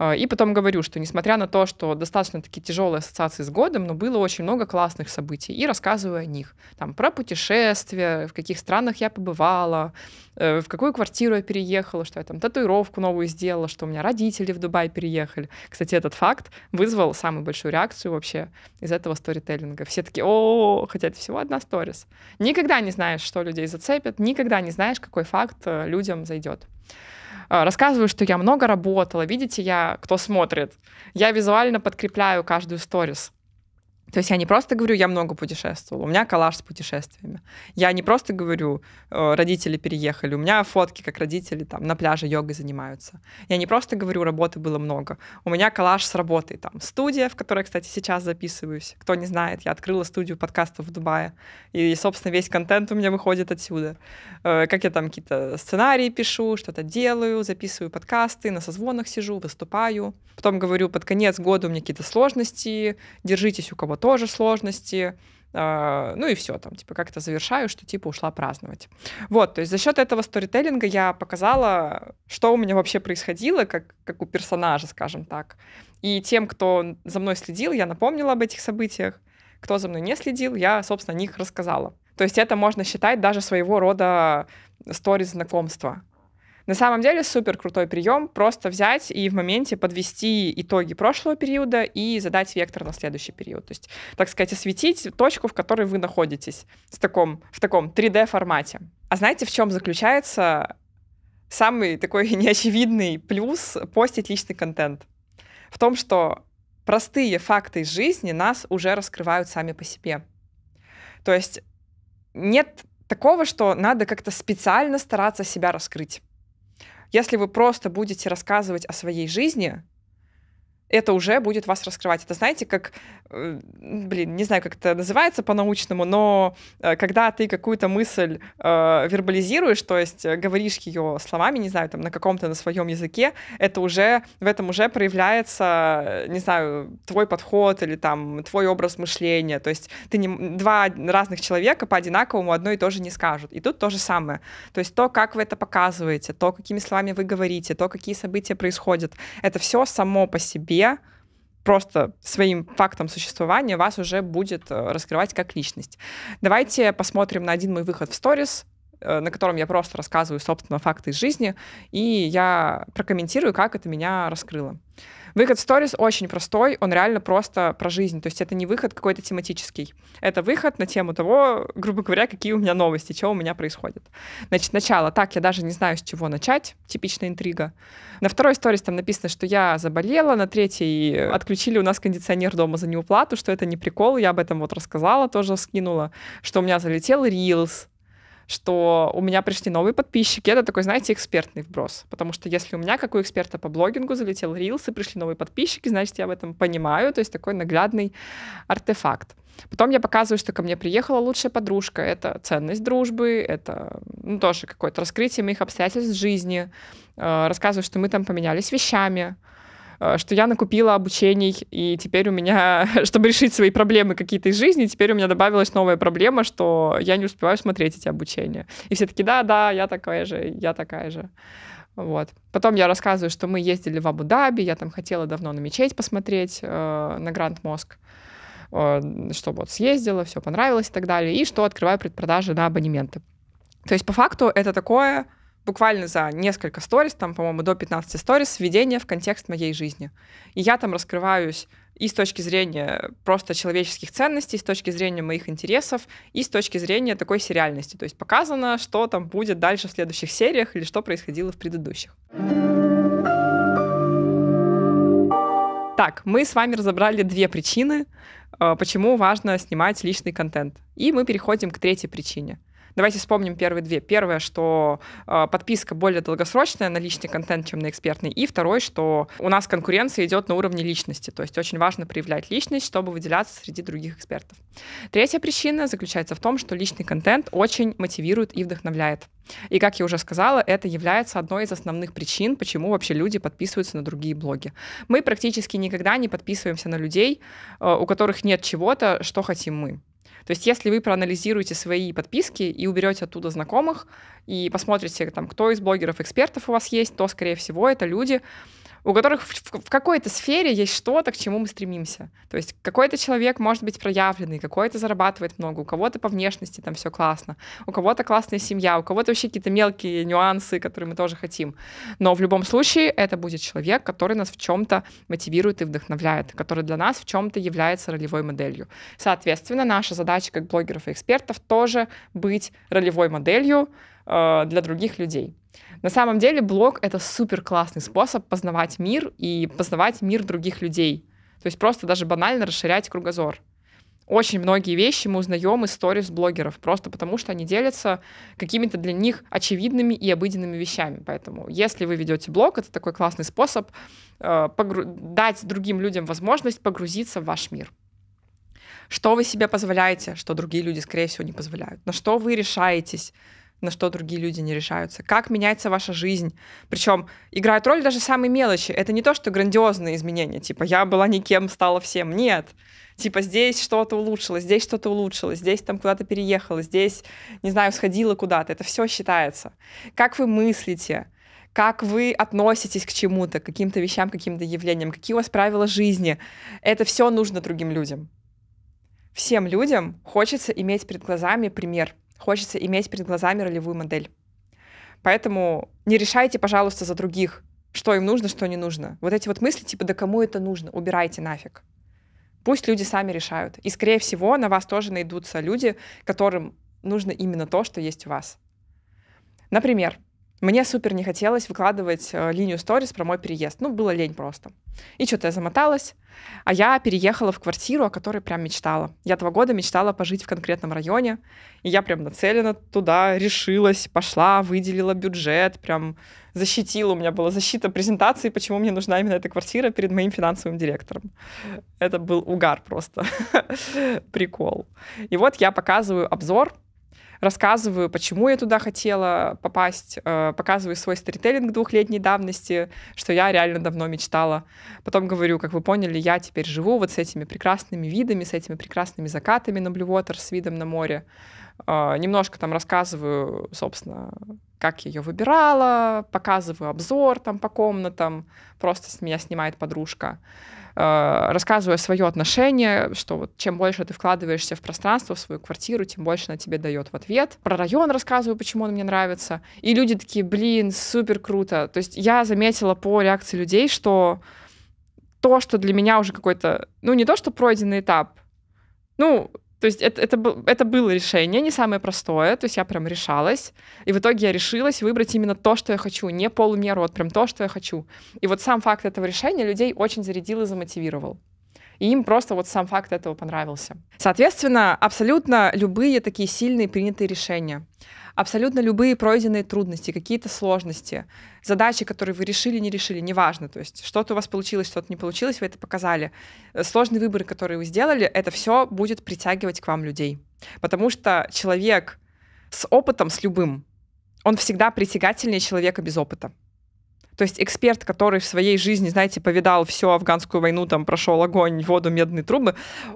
A: Э, и потом говорю, что несмотря на то, что достаточно такие тяжелые ассоциации с годом, но было очень много классных событий, и рассказываю о них. Там про путешествия, в каких странах я побывала, Э, в какую квартиру я переехала, что я там татуировку новую сделала, что у меня родители в Дубай переехали. Кстати, этот факт вызвал самую большую реакцию вообще из этого сторителлинга. Все такие, о, хотя это всего одна сторис. Никогда не знаешь, что людей зацепит, никогда не знаешь, какой факт э, людям зайдет э, рассказываю, что я много работала. Видите, я, кто смотрит, я визуально подкрепляю каждую сторис. То есть я не просто говорю, я много путешествовала, у меня коллаж с путешествиями. Я не просто говорю, э, родители переехали, у меня фотки, как родители там на пляже йогой занимаются. Я не просто говорю, работы было много, у меня коллаж с работой. Там студия, в которой, кстати, сейчас записываюсь. Кто не знает, я открыла студию подкастов в Дубае. И, собственно, весь контент у меня выходит отсюда. Э, как я там какие-то сценарии пишу, что-то делаю, записываю подкасты, на созвонах сижу, выступаю. Потом говорю, под конец года у меня какие-то сложности, держитесь у кого-то тоже сложности, а, ну и все там, типа как-то завершаю, что типа ушла праздновать. Вот, то есть за счет этого сторителлинга я показала, что у меня вообще происходило, как, как у персонажа, скажем так. И тем, кто за мной следил, я напомнила об этих событиях. Кто за мной не следил, я, собственно, о них рассказала. То есть это можно считать даже своего рода э, сториз знакомства. На самом деле супер крутой прием просто взять и в моменте подвести итоги прошлого периода и задать вектор на следующий период. То есть, так сказать, осветить точку, в которой вы находитесь в таком, в таком 3D формате. А знаете, в чем заключается самый такой неочевидный плюс постить личный контент? В том, что простые факты из жизни нас уже раскрывают сами по себе. То есть нет такого, что надо как-то специально стараться себя раскрыть. Если вы просто будете рассказывать о своей жизни, это уже будет вас раскрывать. Это знаете, как, э, блин, не знаю, как это называется по-научному, но э, когда ты какую-то мысль э, вербализируешь, то есть э, говоришь ее словами, не знаю, там на каком-то на своем языке, это уже, в этом уже проявляется, не знаю, твой подход или там твой образ мышления. То есть ты не, два разных человека по одинаковому одно и то же не скажут. И тут то же самое. То есть то, как вы это показываете, то, какими словами вы говорите, то, какие события происходят, это все само по себе где просто своим фактом существования вас уже будет э, раскрывать как личность. Давайте посмотрим на один мой выход в сторис, э, на котором я просто рассказываю, собственно, факты из жизни, и я прокомментирую, как это меня раскрыло. Выход в сторис очень простой, он реально просто про жизнь. То есть это не выход какой-то тематический. Это выход на тему того, грубо говоря, какие у меня новости, что у меня происходит. Значит, начало. Так, я даже не знаю, с чего начать. Типичная интрига. На второй сторис там написано, что я заболела, на третьей отключили у нас кондиционер дома за неуплату, что это не прикол, я об этом вот рассказала, тоже скинула, что у меня залетел рилс что у меня пришли новые подписчики. Это такой, знаете, экспертный вброс. Потому что если у меня, как у эксперта по блогингу, залетел рилс и пришли новые подписчики, значит, я в этом понимаю. То есть такой наглядный артефакт. Потом я показываю, что ко мне приехала лучшая подружка. Это ценность дружбы, это ну, тоже какое-то раскрытие моих обстоятельств жизни. Э, рассказываю, что мы там поменялись вещами. Э, что я накупила обучений, и теперь у меня, чтобы решить свои проблемы какие-то из жизни, теперь у меня добавилась новая проблема, что я не успеваю смотреть эти обучения. И все таки да-да, я такая же, я такая же. Вот. Потом я рассказываю, что мы ездили в Абу-Даби, я там хотела давно на мечеть посмотреть, э, на Гранд Моск, э, что вот съездила, все понравилось и так далее, и что открываю предпродажи на абонементы. То есть по факту это такое буквально за несколько сторис, там, по-моему, до 15 сторис, введение в контекст моей жизни. И я там раскрываюсь и с точки зрения просто человеческих ценностей, и с точки зрения моих интересов, и с точки зрения такой сериальности. То есть показано, что там будет дальше в следующих сериях или что происходило в предыдущих. Так, мы с вами разобрали две причины, э, почему важно снимать личный контент. И мы переходим к третьей причине — Давайте вспомним первые две. Первое, что э, подписка более долгосрочная на личный контент, чем на экспертный. И второе, что у нас конкуренция идет на уровне личности. То есть очень важно проявлять личность, чтобы выделяться среди других экспертов. Третья причина заключается в том, что личный контент очень мотивирует и вдохновляет. И, как я уже сказала, это является одной из основных причин, почему вообще люди подписываются на другие блоги. Мы практически никогда не подписываемся на людей, а, у которых нет чего-то, что хотим мы. То есть если вы проанализируете свои подписки и уберете оттуда знакомых, и посмотрите, там, кто из блогеров-экспертов у вас есть, то, скорее всего, это люди, у которых в, в какой-то сфере есть что-то, к чему мы стремимся. То есть какой-то человек может быть проявленный, какой-то зарабатывает много, у кого-то по внешности там все классно, у кого-то классная семья, у кого-то вообще какие-то мелкие нюансы, которые мы тоже хотим. Но в любом случае это будет человек, который нас в чем-то мотивирует и вдохновляет, который для нас в чем-то является ролевой моделью. Соответственно, наша задача как блогеров и экспертов тоже быть ролевой моделью э, для других людей. На самом деле блог — это супер классный способ познавать мир и познавать мир других людей. То есть просто даже банально расширять кругозор. Очень многие вещи мы узнаем из сторис блогеров, просто потому что они делятся какими-то для них очевидными и обыденными вещами. Поэтому если вы ведете блог, это такой классный способ э, погру... дать другим людям возможность погрузиться в ваш мир что вы себе позволяете, что другие люди, скорее всего, не позволяют, на что вы решаетесь, на что другие люди не решаются, как меняется ваша жизнь. Причем играют роль даже самые мелочи. Это не то, что грандиозные изменения, типа я была никем, стала всем. Нет. Типа здесь что-то улучшилось, здесь что-то улучшилось, здесь там куда-то переехала, здесь, не знаю, сходила куда-то. Это все считается. Как вы мыслите, как вы относитесь к чему-то, к каким-то вещам, к каким-то явлениям, какие у вас правила жизни. Это все нужно другим людям. Всем людям хочется иметь перед глазами пример – Хочется иметь перед глазами ролевую модель. Поэтому не решайте, пожалуйста, за других, что им нужно, что не нужно. Вот эти вот мысли, типа, да кому это нужно, убирайте нафиг. Пусть люди сами решают. И, скорее всего, на вас тоже найдутся люди, которым нужно именно то, что есть у вас. Например, мне супер не хотелось выкладывать э, линию сторис про мой переезд. Ну, было лень просто. И что-то я замоталась, а я переехала в квартиру, о которой прям мечтала. Я два года мечтала пожить в конкретном районе, и я прям нацелена туда, решилась, пошла, выделила бюджет, прям защитила. У меня была защита презентации, почему мне нужна именно эта квартира перед моим финансовым директором. Это был угар просто. Прикол. И вот я показываю обзор рассказываю, почему я туда хотела попасть, э, показываю свой сторителлинг двухлетней давности, что я реально давно мечтала. Потом говорю, как вы поняли, я теперь живу вот с этими прекрасными видами, с этими прекрасными закатами на Блювотер с видом на море. Э, немножко там рассказываю, собственно, как я ее выбирала, показываю обзор там по комнатам, просто с меня снимает подружка. Э, рассказывая свое отношение, что вот чем больше ты вкладываешься в пространство, в свою квартиру, тем больше она тебе дает в ответ. Про район рассказываю, почему он мне нравится. И люди такие, блин, супер круто. То есть я заметила по реакции людей, что то, что для меня уже какой-то, ну не то, что пройденный этап, ну, то есть это, это, это было решение, не самое простое, то есть я прям решалась. И в итоге я решилась выбрать именно то, что я хочу, не полумеру, а вот прям то, что я хочу. И вот сам факт этого решения людей очень зарядил и замотивировал и им просто вот сам факт этого понравился. Соответственно, абсолютно любые такие сильные принятые решения, абсолютно любые пройденные трудности, какие-то сложности, задачи, которые вы решили, не решили, неважно, то есть что-то у вас получилось, что-то не получилось, вы это показали, э, сложные выборы, которые вы сделали, это все будет притягивать к вам людей. Потому что человек с опытом, с любым, он всегда притягательнее человека без опыта. То есть эксперт, который в своей жизни, знаете, повидал всю афганскую войну, там прошел огонь, воду, медные трубы,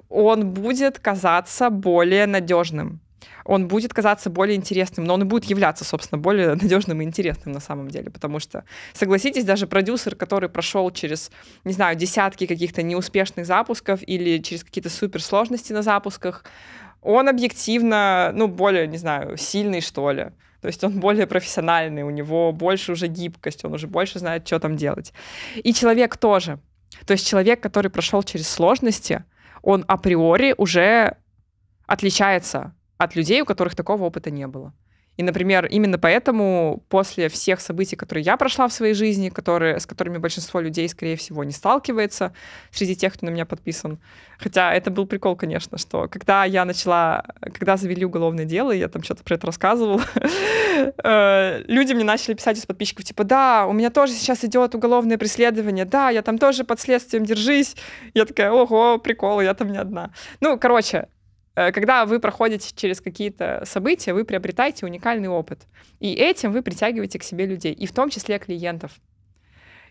A: он будет казаться более надежным. Он будет казаться более интересным, но он и будет являться, собственно, более надежным и интересным на самом деле, потому что, согласитесь, даже продюсер, который прошел через, не знаю, десятки каких-то неуспешных запусков или через какие-то суперсложности на запусках, он объективно, ну, более, не знаю, сильный, что ли. То есть он более профессиональный, у него больше уже гибкость, он уже больше знает, что там делать. И человек тоже. То есть человек, который прошел через сложности, он априори уже отличается от людей, у которых такого опыта не было. И, например, именно поэтому после всех событий, которые я прошла в своей жизни, которые, с которыми большинство людей, скорее всего, не сталкивается, среди тех, кто на меня подписан. Хотя это был прикол, конечно, что когда я начала, когда завели уголовное дело, я там что-то про это рассказывала, э, люди мне начали писать из подписчиков, типа, да, у меня тоже сейчас идет уголовное преследование, да, я там тоже под следствием, держись. Я такая, ого, прикол, я там не одна. Ну, короче, Э, когда вы проходите через какие-то события, вы приобретаете уникальный опыт. И этим вы притягиваете к себе людей, и в том числе клиентов.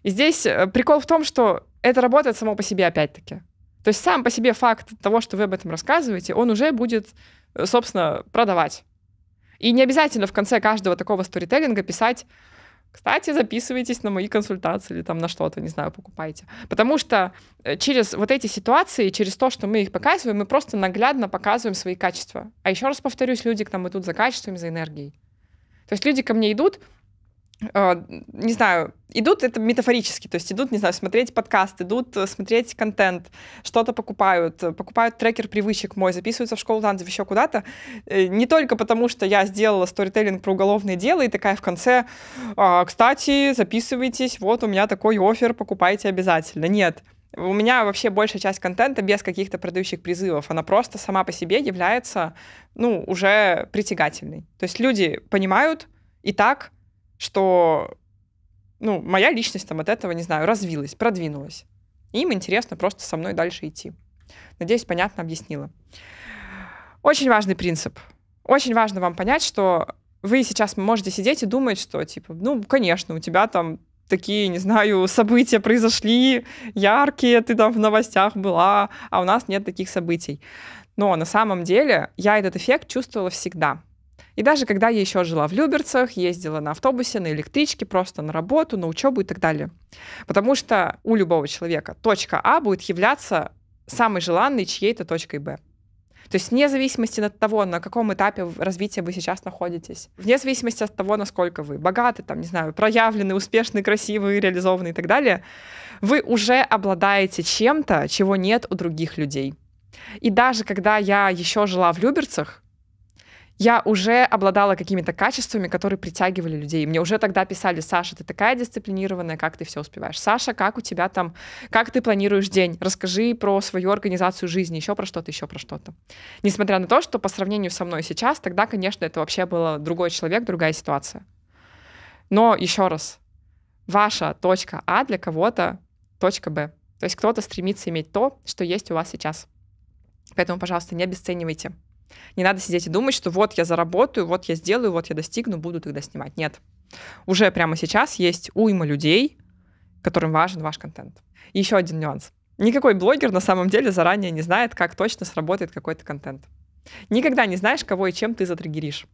A: И здесь э, прикол в том, что это работает само по себе опять-таки. То есть сам по себе факт того, что вы об этом рассказываете, он уже будет, э, собственно, продавать. И не обязательно в конце каждого такого сторителлинга писать кстати, записывайтесь на мои консультации или там на что-то, не знаю, покупайте. Потому что э, через вот эти ситуации, через то, что мы их показываем, мы просто наглядно показываем свои качества. А еще раз повторюсь, люди к нам идут за качествами, за энергией. То есть люди ко мне идут, Э, не знаю, идут это метафорически, то есть идут, не знаю, смотреть подкаст, идут э, смотреть контент, что-то покупают, э, покупают трекер привычек мой, записываются в школу танцев, еще куда-то. Не только потому, что я сделала сторителлинг про уголовное дело и такая в конце, «А, кстати, записывайтесь, вот у меня такой офер, покупайте обязательно. Нет, у меня вообще большая часть контента без каких-то продающих призывов. Она просто сама по себе является, ну, уже притягательной. То есть люди понимают и так, что ну, моя личность там от этого, не знаю, развилась, продвинулась. им интересно просто со мной дальше идти. Надеюсь, понятно объяснила. Очень важный принцип. Очень важно вам понять, что вы сейчас можете сидеть и думать, что, типа, ну, конечно, у тебя там такие, не знаю, события произошли, яркие, ты там в новостях была, а у нас нет таких событий. Но на самом деле я этот эффект чувствовала всегда. И даже когда я еще жила в Люберцах, ездила на автобусе, на электричке, просто на работу, на учебу и так далее. Потому что у любого человека точка А будет являться самой желанной чьей-то точкой Б. То есть вне зависимости от того, на каком этапе развития вы сейчас находитесь, вне зависимости от того, насколько вы богаты, там, не знаю, проявлены, успешны, красивы, реализованы и так далее, вы уже обладаете чем-то, чего нет у других людей. И даже когда я еще жила в Люберцах, я уже обладала какими-то качествами, которые притягивали людей. Мне уже тогда писали, Саша, ты такая дисциплинированная, как ты все успеваешь. Саша, как у тебя там, как ты планируешь день? Расскажи про свою организацию жизни, еще про что-то, еще про что-то. Несмотря на то, что по сравнению со мной сейчас, тогда, конечно, это вообще был другой человек, другая ситуация. Но еще раз, ваша точка А для кого-то точка Б. То есть кто-то стремится иметь то, что есть у вас сейчас. Поэтому, пожалуйста, не обесценивайте не надо сидеть и думать, что вот я заработаю, вот я сделаю, вот я достигну, буду тогда снимать. Нет. Уже прямо сейчас есть уйма людей, которым важен ваш контент. И еще один нюанс. Никакой блогер на самом деле заранее не знает, как точно сработает какой-то контент. Никогда не знаешь, кого и чем ты затриггеришь.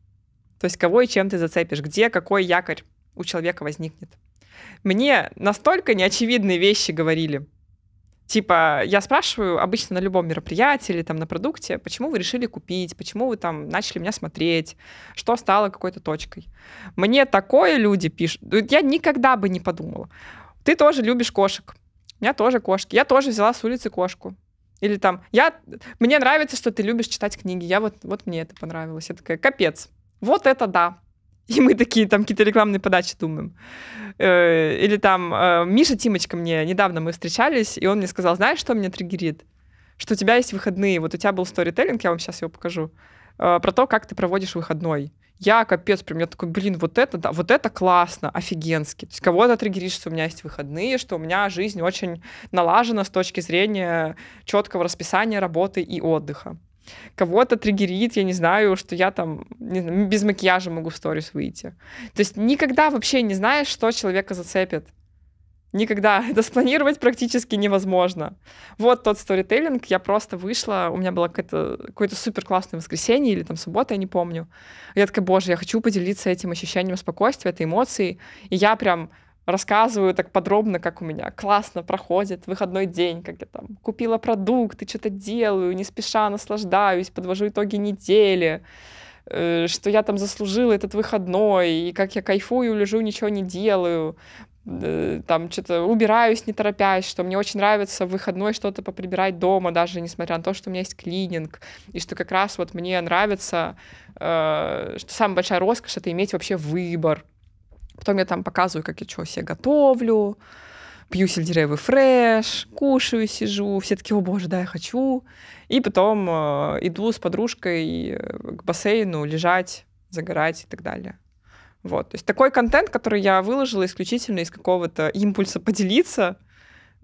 A: То есть кого и чем ты зацепишь, где какой якорь у человека возникнет. Мне настолько неочевидные вещи говорили, Типа, я спрашиваю обычно на любом мероприятии или там на продукте, почему вы решили купить, почему вы там начали меня смотреть, что стало какой-то точкой. Мне такое люди пишут. Ну, я никогда бы не подумала. Ты тоже любишь кошек. У меня тоже кошки. Я тоже взяла с улицы кошку. Или там, я, мне нравится, что ты любишь читать книги. Я вот, вот мне это понравилось. Я такая, капец. Вот это да. И мы такие там какие-то рекламные подачи думаем. Э, или там э, Миша Тимочка мне, недавно мы встречались, и он мне сказал, знаешь, что меня триггерит? Что у тебя есть выходные. Вот у тебя был сторителлинг, я вам сейчас его покажу, э, про то, как ты проводишь выходной. Я капец, прям, я такой, блин, вот это, да, вот это классно, офигенски. То есть кого-то триггерит, что у меня есть выходные, что у меня жизнь очень налажена с точки зрения четкого расписания работы и отдыха. Кого-то триггерит, я не знаю, что я там не знаю, без макияжа могу в сторис выйти. То есть никогда вообще не знаешь, что человека зацепит. Никогда. Это спланировать практически невозможно. Вот тот сторителлинг. Я просто вышла, у меня было какое-то, какое-то супер классное воскресенье или там суббота, я не помню. Я такая, боже, я хочу поделиться этим ощущением спокойствия, этой эмоцией. И я прям рассказываю так подробно, как у меня классно проходит выходной день, как я там купила продукты, что-то делаю, не спеша наслаждаюсь, подвожу итоги недели, э, что я там заслужила этот выходной, и как я кайфую, лежу, ничего не делаю, э, там что-то убираюсь, не торопясь, что мне очень нравится в выходной что-то поприбирать дома, даже несмотря на то, что у меня есть клининг, и что как раз вот мне нравится, э, что самая большая роскошь — это иметь вообще выбор, Потом я там показываю, как я чего себе готовлю, пью сельдереевый фреш, кушаю, сижу. Все такие, о боже, да, я хочу. И потом э, иду с подружкой э, к бассейну лежать, загорать и так далее. Вот. То есть такой контент, который я выложила исключительно из какого-то импульса поделиться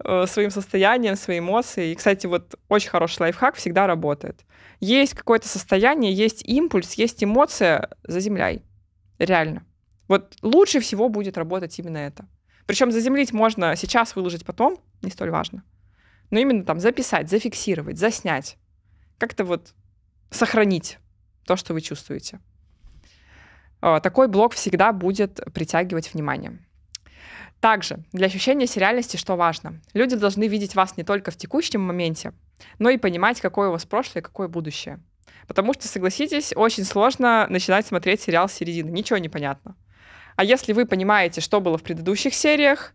A: э, своим состоянием, своей эмоцией. И, кстати, вот очень хороший лайфхак всегда работает. Есть какое-то состояние, есть импульс, есть эмоция, заземляй. Реально. Вот лучше всего будет работать именно это. Причем заземлить можно сейчас, выложить потом, не столь важно. Но именно там записать, зафиксировать, заснять. Как-то вот сохранить то, что вы чувствуете. Э, такой блок всегда будет притягивать внимание. Также для ощущения сериальности что важно? Люди должны видеть вас не только в текущем моменте, но и понимать, какое у вас прошлое какое будущее. Потому что, согласитесь, очень сложно начинать смотреть сериал с середины. Ничего не понятно. А если вы понимаете, что было в предыдущих сериях,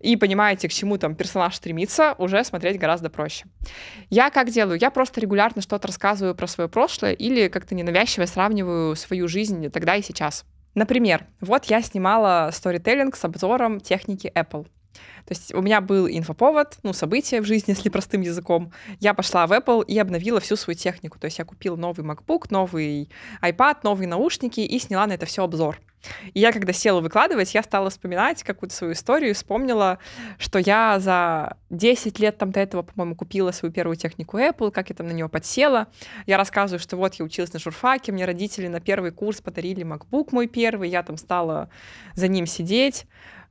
A: и понимаете, к чему там персонаж стремится, уже смотреть гораздо проще. Я как делаю? Я просто регулярно что-то рассказываю про свое прошлое или как-то ненавязчиво сравниваю свою жизнь тогда и сейчас. Например, вот я снимала сторителлинг с обзором техники Apple. То есть у меня был инфоповод, ну, событие в жизни, если простым языком. Я пошла в Apple и обновила всю свою технику. То есть я купила новый MacBook, новый iPad, новые наушники и сняла на это все обзор. И я, когда села выкладывать, я стала вспоминать какую-то свою историю, вспомнила, что я за 10 лет там до этого, по-моему, купила свою первую технику Apple, как я там на нее подсела. Я рассказываю, что вот я училась на журфаке, мне родители на первый курс подарили MacBook мой первый, я там стала за ним сидеть.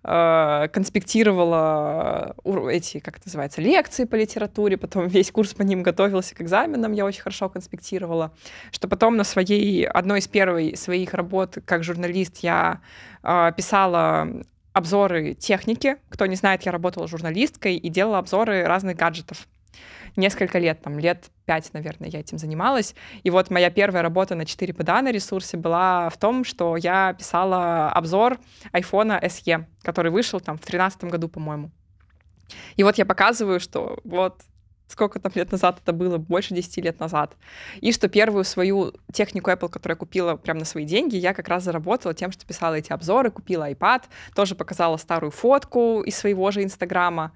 A: Э, конспектировала э, эти, как это называется, лекции по литературе, потом весь курс по ним готовился к экзаменам, я очень хорошо конспектировала, что потом на своей, одной из первой своих работ как журналист я э, писала обзоры техники. Кто не знает, я работала журналисткой и делала обзоры разных гаджетов несколько лет, там, лет пять, наверное, я этим занималась. И вот моя первая работа на 4PDA на ресурсе была в том, что я писала обзор айфона SE, который вышел там в 2013 году, по-моему. И вот я показываю, что вот сколько там лет назад это было, больше 10 лет назад. И что первую свою технику Apple, которую я купила прямо на свои деньги, я как раз заработала тем, что писала эти обзоры, купила iPad, тоже показала старую фотку из своего же Инстаграма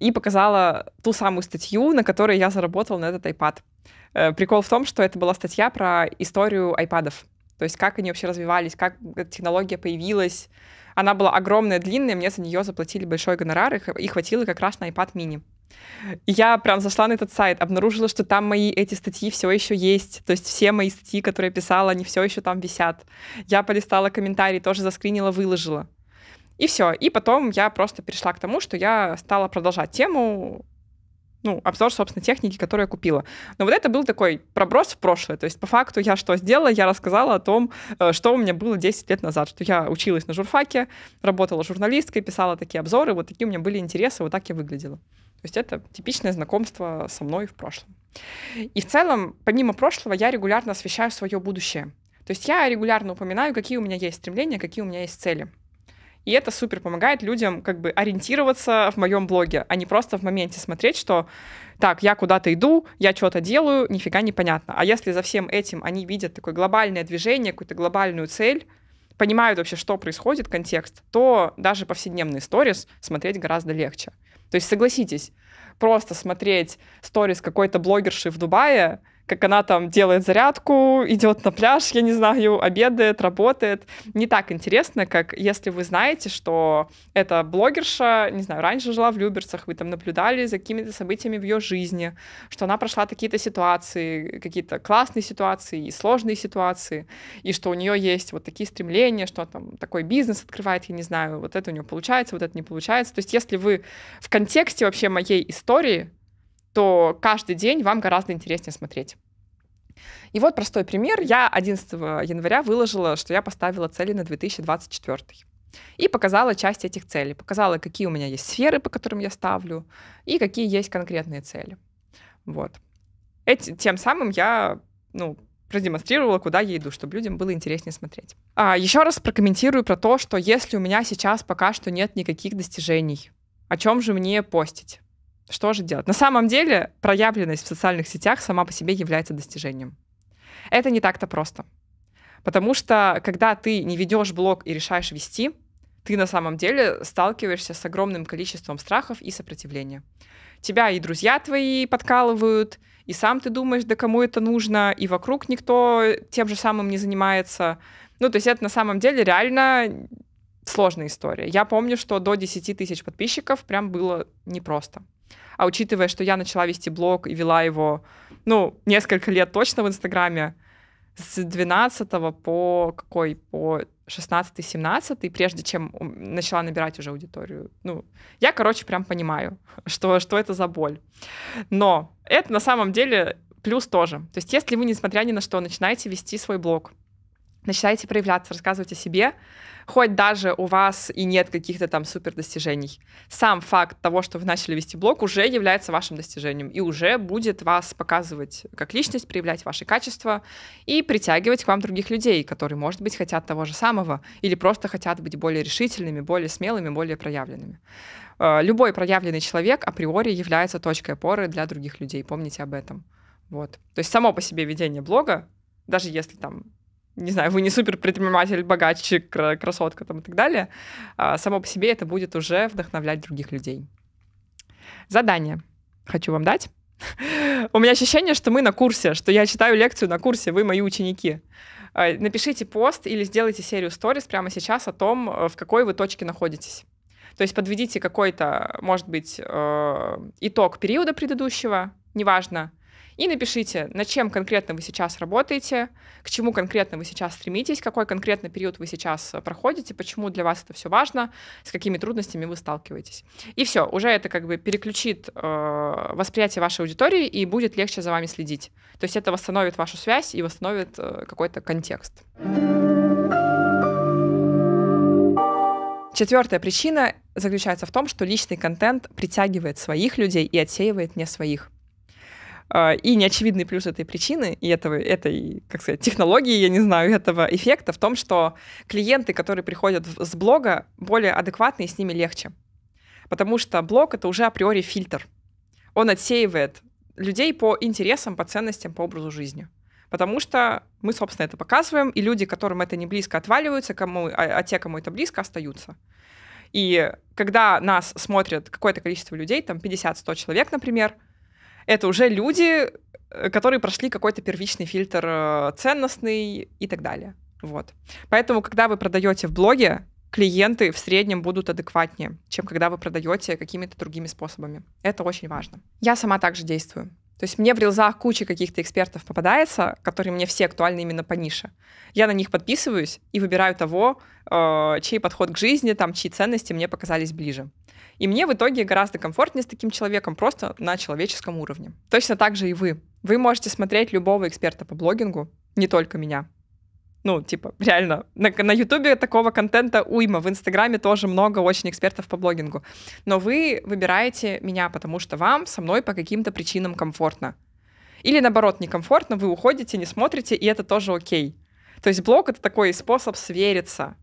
A: и показала ту самую статью, на которой я заработала на этот iPad. Э, прикол в том, что это была статья про историю iPadов, то есть как они вообще развивались, как технология появилась. Она была огромная, длинная, мне за нее заплатили большой гонорар, и хватило как раз на iPad mini. Я прям зашла на этот сайт, обнаружила, что там мои эти статьи все еще есть. То есть все мои статьи, которые я писала, они все еще там висят. Я полистала комментарии, тоже заскринила, выложила. И все. И потом я просто перешла к тому, что я стала продолжать тему, ну, обзор, собственно, техники, которую я купила. Но вот это был такой проброс в прошлое. То есть, по факту, я что сделала? Я рассказала о том, э, что у меня было 10 лет назад, что я училась на журфаке, работала журналисткой, писала такие обзоры, вот такие у меня были интересы, вот так я выглядела. То есть это типичное знакомство со мной в прошлом. И в целом, помимо прошлого, я регулярно освещаю свое будущее. То есть я регулярно упоминаю, какие у меня есть стремления, какие у меня есть цели. И это супер помогает людям как бы ориентироваться в моем блоге, а не просто в моменте смотреть, что так, я куда-то иду, я что-то делаю, нифига не понятно. А если за всем этим они видят такое глобальное движение, какую-то глобальную цель, понимают вообще, что происходит, контекст, то даже повседневные сторис смотреть гораздо легче. То есть согласитесь, просто смотреть сторис какой-то блогерши в Дубае как она там делает зарядку, идет на пляж, я не знаю, обедает, работает. Не так интересно, как если вы знаете, что эта блогерша, не знаю, раньше жила в Люберцах, вы там наблюдали за какими-то событиями в ее жизни, что она прошла какие то ситуации, какие-то классные ситуации и сложные ситуации, и что у нее есть вот такие стремления, что там такой бизнес открывает, я не знаю, вот это у нее получается, вот это не получается. То есть если вы в контексте вообще моей истории то каждый день вам гораздо интереснее смотреть. И вот простой пример. Я 11 января выложила, что я поставила цели на 2024. И показала часть этих целей. Показала, какие у меня есть сферы, по которым я ставлю, и какие есть конкретные цели. Вот. Эти, тем самым я ну, продемонстрировала, куда я иду, чтобы людям было интереснее смотреть. А, еще раз прокомментирую про то, что если у меня сейчас пока что нет никаких достижений, о чем же мне постить? Что же делать? На самом деле проявленность в социальных сетях сама по себе является достижением. Это не так-то просто. Потому что когда ты не ведешь блог и решаешь вести, ты на самом деле сталкиваешься с огромным количеством страхов и сопротивления. Тебя и друзья твои подкалывают, и сам ты думаешь, да кому это нужно, и вокруг никто тем же самым не занимается. Ну, то есть это на самом деле реально сложная история. Я помню, что до 10 тысяч подписчиков прям было непросто. А учитывая, что я начала вести блог и вела его, ну, несколько лет точно в Инстаграме, с 12 по какой? По 16-17, прежде чем начала набирать уже аудиторию. Ну, я, короче, прям понимаю, что, что это за боль. Но это на самом деле плюс тоже. То есть если вы, несмотря ни на что, начинаете вести свой блог, начинайте проявляться, рассказывать о себе, хоть даже у вас и нет каких-то там супер достижений. Сам факт того, что вы начали вести блог, уже является вашим достижением и уже будет вас показывать как личность, проявлять ваши качества и притягивать к вам других людей, которые, может быть, хотят того же самого или просто хотят быть более решительными, более смелыми, более проявленными. Э, любой проявленный человек априори является точкой опоры для других людей. Помните об этом. Вот. То есть само по себе ведение блога, даже если там не знаю, вы не супер предприниматель, богаче, красотка там и так далее, а само по себе это будет уже вдохновлять других людей. Задание хочу вам дать. У меня ощущение, что мы на курсе, что я читаю лекцию на курсе, вы мои ученики. А, напишите пост или сделайте серию сториз прямо сейчас о том, э, в какой вы точке находитесь. То есть подведите какой-то, может быть, э, итог периода предыдущего, неважно, и напишите, над чем конкретно вы сейчас работаете, к чему конкретно вы сейчас стремитесь, какой конкретно период вы сейчас э, проходите, почему для вас это все важно, с какими трудностями вы сталкиваетесь. И все, уже это как бы переключит э, восприятие вашей аудитории и будет легче за вами следить. То есть это восстановит вашу связь и восстановит э, какой-то контекст. Четвертая причина заключается в том, что личный контент притягивает своих людей и отсеивает не своих. А, и неочевидный плюс этой причины и этого, этой, как сказать, технологии, я не знаю, этого эффекта в том, что клиенты, которые приходят с блога, более адекватные, с ними легче. Потому что блог — это уже априори фильтр. Он отсеивает людей по интересам, по ценностям, по образу жизни. Потому что мы, собственно, это показываем, и люди, которым это не близко, отваливаются, кому, а, а те, кому это близко, остаются. И когда нас смотрят какое-то количество людей, там 50-100 человек, например, — это уже люди, э, которые прошли какой-то первичный фильтр э, ценностный и так далее. Вот. Поэтому, когда вы продаете в блоге, клиенты в среднем будут адекватнее, чем когда вы продаете какими-то другими способами. Это очень важно. Я сама также действую. То есть мне в рилзах куча каких-то экспертов попадается, которые мне все актуальны именно по нише. Я на них подписываюсь и выбираю того, э, чей подход к жизни, там, чьи ценности мне показались ближе. И мне в итоге гораздо комфортнее с таким человеком просто на человеческом уровне. Точно так же и вы. Вы можете смотреть любого эксперта по блогингу, не только меня. Ну, типа, реально, на Ютубе такого контента уйма, в Инстаграме тоже много очень экспертов по блогингу. Но вы выбираете меня, потому что вам со мной по каким-то причинам комфортно. Или наоборот, некомфортно, вы уходите, не смотрите, и это тоже окей. То есть блог — это такой способ свериться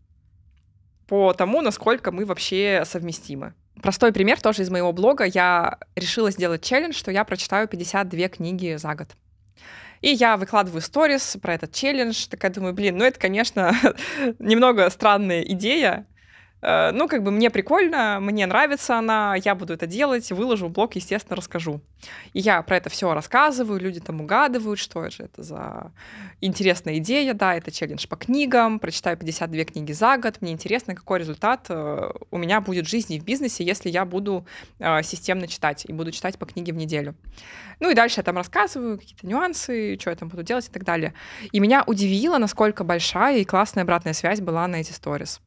A: по тому, насколько мы вообще совместимы. Простой пример тоже из моего блога. Я решила сделать челлендж, что я прочитаю 52 книги за год. И я выкладываю сторис про этот челлендж, такая думаю, блин, ну это, конечно, немного странная идея, Э, ну, как бы мне прикольно, мне нравится она, я буду это делать, выложу блог, естественно, расскажу. И я про это все рассказываю, люди там угадывают, что же это за интересная идея, да, это челлендж по книгам, прочитаю 52 книги за год, мне интересно, какой результат э, у меня будет в жизни и в бизнесе, если я буду э, системно читать и буду читать по книге в неделю. Ну и дальше я там рассказываю какие-то нюансы, что я там буду делать и так далее. И меня удивило, насколько большая и классная обратная связь была на эти сторис.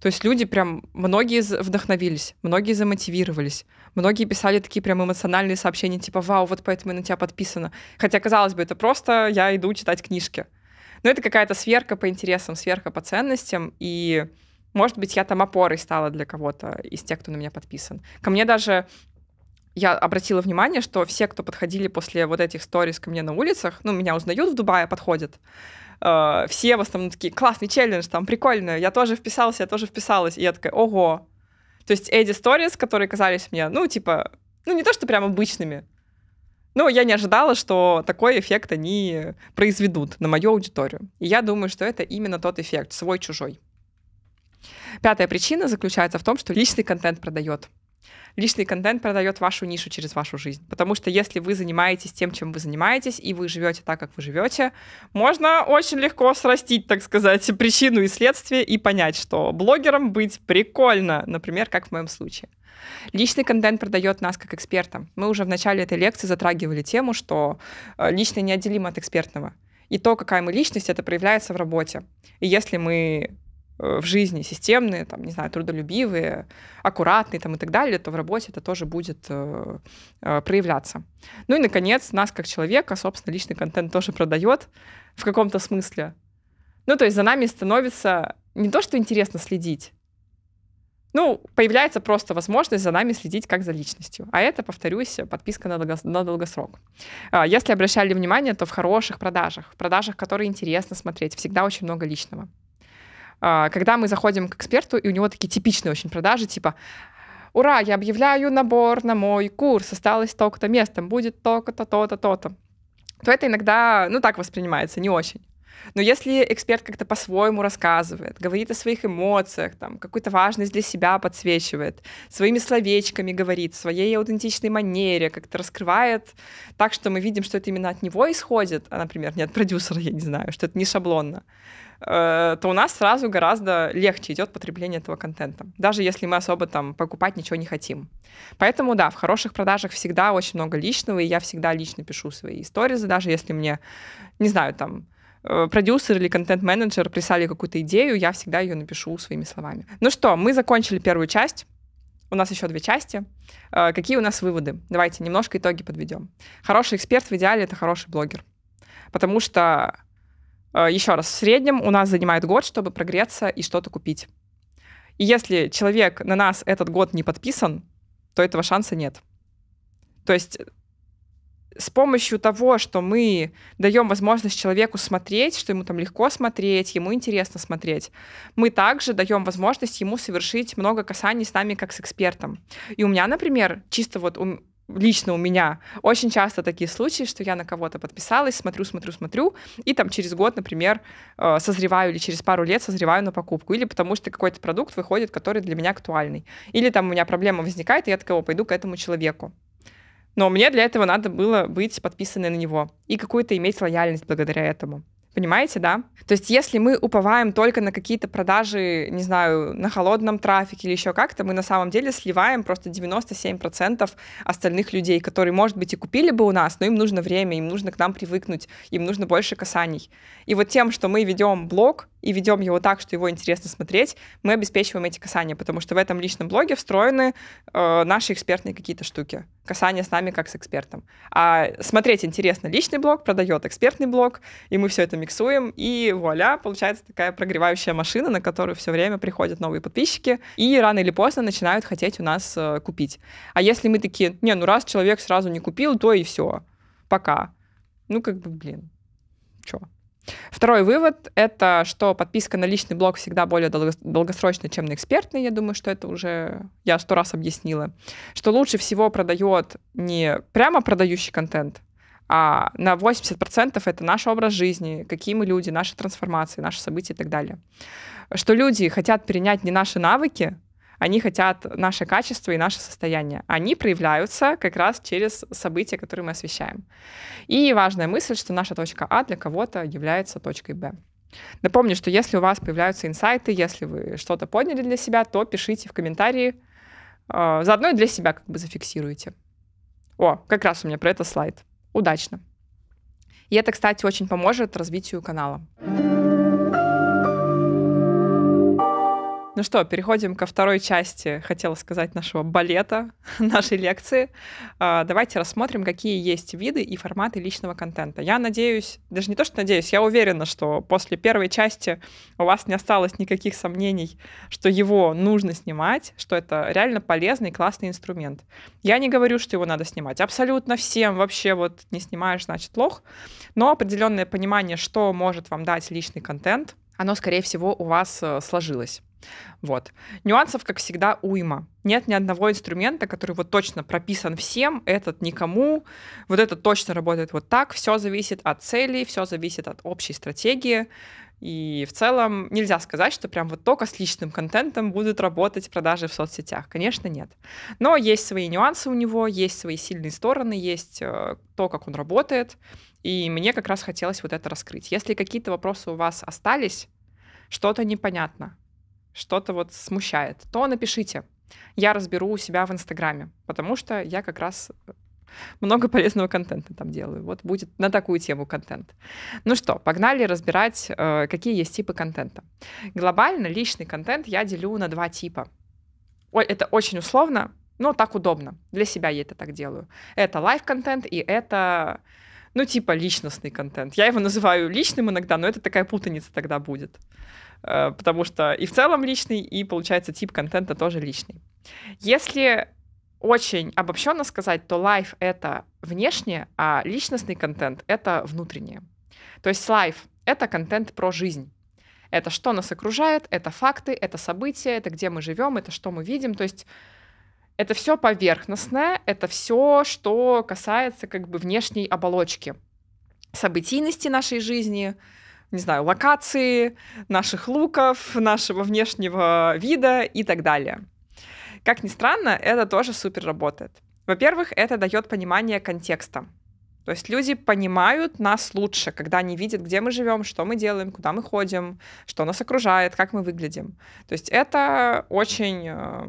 A: То есть люди прям, многие вдохновились, многие замотивировались, многие писали такие прям эмоциональные сообщения, типа, вау, вот поэтому я на тебя подписано, Хотя, казалось бы, это просто я иду читать книжки. Но это какая-то сверка по интересам, сверка по ценностям, и, может быть, я там опорой стала для кого-то из тех, кто на меня подписан. Ко мне даже я обратила внимание, что все, кто подходили после вот этих сториз ко мне на улицах, ну, меня узнают в Дубае, подходят, э, все в основном такие, классный челлендж, там, прикольно, я тоже вписалась, я тоже вписалась. И я такая, ого. То есть эти сториз, которые казались мне, ну, типа, ну, не то, что прям обычными, Ну я не ожидала, что такой эффект они произведут на мою аудиторию. И я думаю, что это именно тот эффект, свой-чужой. Пятая причина заключается в том, что личный контент продает личный контент продает вашу нишу через вашу жизнь. Потому что если вы занимаетесь тем, чем вы занимаетесь, и вы живете так, как вы живете, можно очень легко срастить, так сказать, причину и следствие и понять, что блогером быть прикольно, например, как в моем случае. Личный контент продает нас как экспертам. Мы уже в начале этой лекции затрагивали тему, что э, личное неотделимо от экспертного. И то, какая мы личность, это проявляется в работе. И если мы Э, в жизни системные, там, не знаю, трудолюбивые, аккуратные там, и так далее, то в работе это тоже будет э, э, проявляться. Ну и, наконец, нас как человека, собственно, личный контент тоже продает в каком-то смысле. Ну, то есть за нами становится не то, что интересно следить, ну, появляется просто возможность за нами следить как за личностью. А это, повторюсь, подписка на, долгос- на долгосрок. А, если обращали внимание, то в хороших продажах, в продажах, которые интересно смотреть, всегда очень много личного. А, когда мы заходим к эксперту, и у него такие типичные очень продажи, типа «Ура, я объявляю набор на мой курс, осталось только то место, там будет только-то, то-то, то-то», то это иногда, ну, так воспринимается, не очень. Но если эксперт как-то по-своему рассказывает, говорит о своих эмоциях, там, какую-то важность для себя подсвечивает, своими словечками говорит, в своей аутентичной манере как-то раскрывает так, что мы видим, что это именно от него исходит, а, например, не от продюсера, я не знаю, что это не шаблонно, э, то у нас сразу гораздо легче идет потребление этого контента, даже если мы особо там покупать ничего не хотим. Поэтому да, в хороших продажах всегда очень много личного, и я всегда лично пишу свои истории, даже если мне, не знаю, там, Э, продюсер или контент-менеджер прислали какую-то идею, я всегда ее напишу своими словами. Ну что, мы закончили первую часть. У нас еще две части. Э, какие у нас выводы? Давайте немножко итоги подведем. Хороший эксперт в идеале это хороший блогер. Потому что, э, еще раз, в среднем у нас занимает год, чтобы прогреться и что-то купить. И если человек на нас этот год не подписан, то этого шанса нет. То есть с помощью того, что мы даем возможность человеку смотреть, что ему там легко смотреть, ему интересно смотреть, мы также даем возможность ему совершить много касаний с нами как с экспертом. И у меня, например, чисто вот у, лично у меня очень часто такие случаи, что я на кого-то подписалась, смотрю, смотрю, смотрю, и там через год, например, э, созреваю или через пару лет созреваю на покупку, или потому что какой-то продукт выходит, который для меня актуальный, или там у меня проблема возникает, и я такая, пойду к этому человеку. Но мне для этого надо было быть подписанной на него и какую-то иметь лояльность благодаря этому. Понимаете, да? То есть если мы уповаем только на какие-то продажи, не знаю, на холодном трафике или еще как-то, мы на самом деле сливаем просто 97% остальных людей, которые, может быть, и купили бы у нас, но им нужно время, им нужно к нам привыкнуть, им нужно больше касаний. И вот тем, что мы ведем блог и ведем его так, что его интересно смотреть, мы обеспечиваем эти касания, потому что в этом личном блоге встроены э, наши экспертные какие-то штуки касание с нами как с экспертом. А смотреть интересно личный блог, продает экспертный блог, и мы все это миксуем, и вуаля, получается такая прогревающая машина, на которую все время приходят новые подписчики, и рано или поздно начинают хотеть у нас э, купить. А если мы такие, не, ну раз человек сразу не купил, то и все, пока. Ну как бы, блин, чё? Второй вывод — это что подписка на личный блог всегда более долгосрочная, чем на экспертный. Я думаю, что это уже я сто раз объяснила. Что лучше всего продает не прямо продающий контент, а на 80% это наш образ жизни, какие мы люди, наши трансформации, наши события и так далее. Что люди хотят перенять не наши навыки, они хотят наше качество и наше состояние. Они проявляются как раз через события, которые мы освещаем. И важная мысль, что наша точка А для кого-то является точкой Б. Напомню, что если у вас появляются инсайты, если вы что-то поняли для себя, то пишите в комментарии, э, заодно и для себя как бы зафиксируйте. О, как раз у меня про это слайд. Удачно. И это, кстати, очень поможет развитию канала. Ну что, переходим ко второй части, хотела сказать, нашего балета, нашей лекции. А, давайте рассмотрим, какие есть виды и форматы личного контента. Я надеюсь, даже не то, что надеюсь, я уверена, что после первой части у вас не осталось никаких сомнений, что его нужно снимать, что это реально полезный, классный инструмент. Я не говорю, что его надо снимать. Абсолютно всем вообще вот не снимаешь, значит, лох. Но определенное понимание, что может вам дать личный контент, оно, скорее всего, у вас э, сложилось. Вот. Нюансов, как всегда, уйма. Нет ни одного инструмента, который вот точно прописан всем, этот никому, вот этот точно работает вот так. Все зависит от целей, все зависит от общей стратегии. И в целом нельзя сказать, что прям вот только с личным контентом будут работать продажи в соцсетях. Конечно, нет. Но есть свои нюансы у него, есть свои сильные стороны, есть э, то, как он работает. И мне как раз хотелось вот это раскрыть. Если какие-то вопросы у вас остались, что-то непонятно, что-то вот смущает, то напишите. Я разберу у себя в Инстаграме, потому что я как раз э, много полезного контента там делаю. Вот будет на такую тему контент. Ну что, погнали разбирать, э, какие есть типы контента. Глобально личный контент я делю на два типа. Это очень условно, но так удобно. Для себя я это так делаю. Это лайв-контент и это ну, типа личностный контент. Я его называю личным иногда, но это такая путаница тогда будет. Э, потому что и в целом личный, и, получается, тип контента тоже личный. Если очень обобщенно сказать, то лайф — это внешнее, а личностный контент — это внутреннее. То есть лайф — это контент про жизнь. Это что нас окружает, это факты, это события, это где мы живем, это что мы видим. То есть это все поверхностное, это все, что касается как бы внешней оболочки, событийности нашей жизни, не знаю, локации, наших луков, нашего внешнего вида и так далее. Как ни странно, это тоже супер работает. Во-первых, это дает понимание контекста. То есть люди понимают нас лучше, когда они видят, где мы живем, что мы делаем, куда мы ходим, что нас окружает, как мы выглядим. То есть это очень э,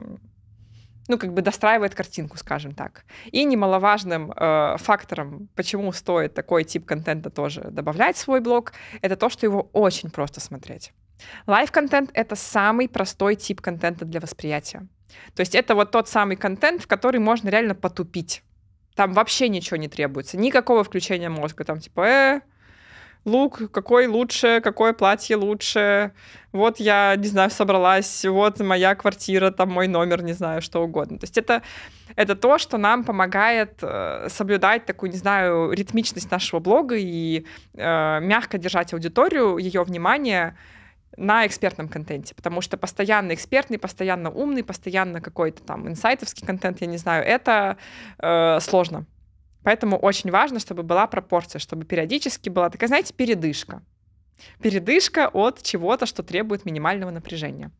A: ну, как бы достраивает картинку, скажем так. И немаловажным э, фактором, почему стоит такой тип контента тоже добавлять в свой блог, это то, что его очень просто смотреть. Лайв-контент — это самый простой тип контента для восприятия. То есть это вот тот самый контент, в который можно реально потупить. Там вообще ничего не требуется, никакого включения мозга. Там типа, э, лук, какой лучше, какое платье лучше, вот я, не знаю, собралась, вот моя квартира, там мой номер, не знаю, что угодно. То есть это, это то, что нам помогает э, соблюдать такую, не знаю, ритмичность нашего блога и э, мягко держать аудиторию, ее внимание на экспертном контенте, потому что постоянно экспертный, постоянно умный, постоянно какой-то там инсайтовский контент, я не знаю, это э, сложно. Поэтому очень важно, чтобы была пропорция, чтобы периодически была такая, знаете, передышка. Передышка от чего-то, что требует минимального напряжения.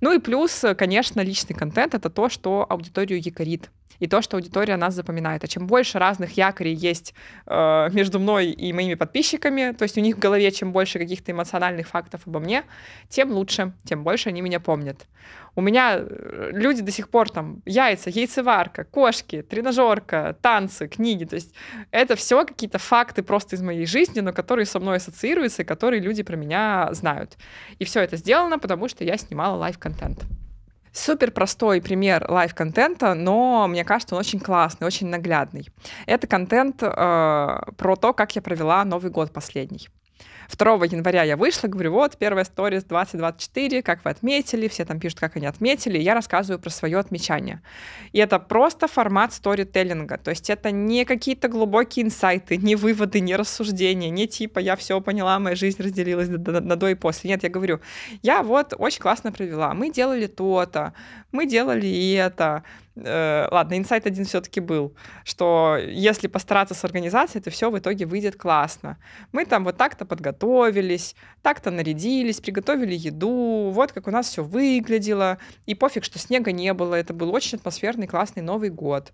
A: Ну и плюс, конечно, личный контент — это то, что аудиторию якорит, и то, что аудитория нас запоминает. А чем больше разных якорей есть э, между мной и моими подписчиками, то есть у них в голове чем больше каких-то эмоциональных фактов обо мне, тем лучше, тем больше они меня помнят. У меня э, люди до сих пор там яйца, яйцеварка, кошки, тренажерка, танцы, книги. То есть это все какие-то факты просто из моей жизни, но которые со мной ассоциируются и которые которые люди про меня знают. И все это сделано, потому что я снимала лайв-контент. Супер простой пример лайв-контента, но мне кажется, он очень классный, очень наглядный. Это контент э, про то, как я провела Новый год последний. 2 января я вышла, говорю, вот, первая сторис 2024, как вы отметили, все там пишут, как они отметили, я рассказываю про свое отмечание. И это просто формат сторителлинга, то есть это не какие-то глубокие инсайты, не выводы, не рассуждения, не типа я все поняла, моя жизнь разделилась на, на до и после. Нет, я говорю, я вот очень классно провела, мы делали то-то, мы делали это, Э, ладно, инсайт один все-таки был, что если постараться с организацией, то все в итоге выйдет классно. Мы там вот так-то подготовились, так-то нарядились, приготовили еду, вот как у нас все выглядело, и пофиг, что снега не было, это был очень атмосферный, классный Новый год.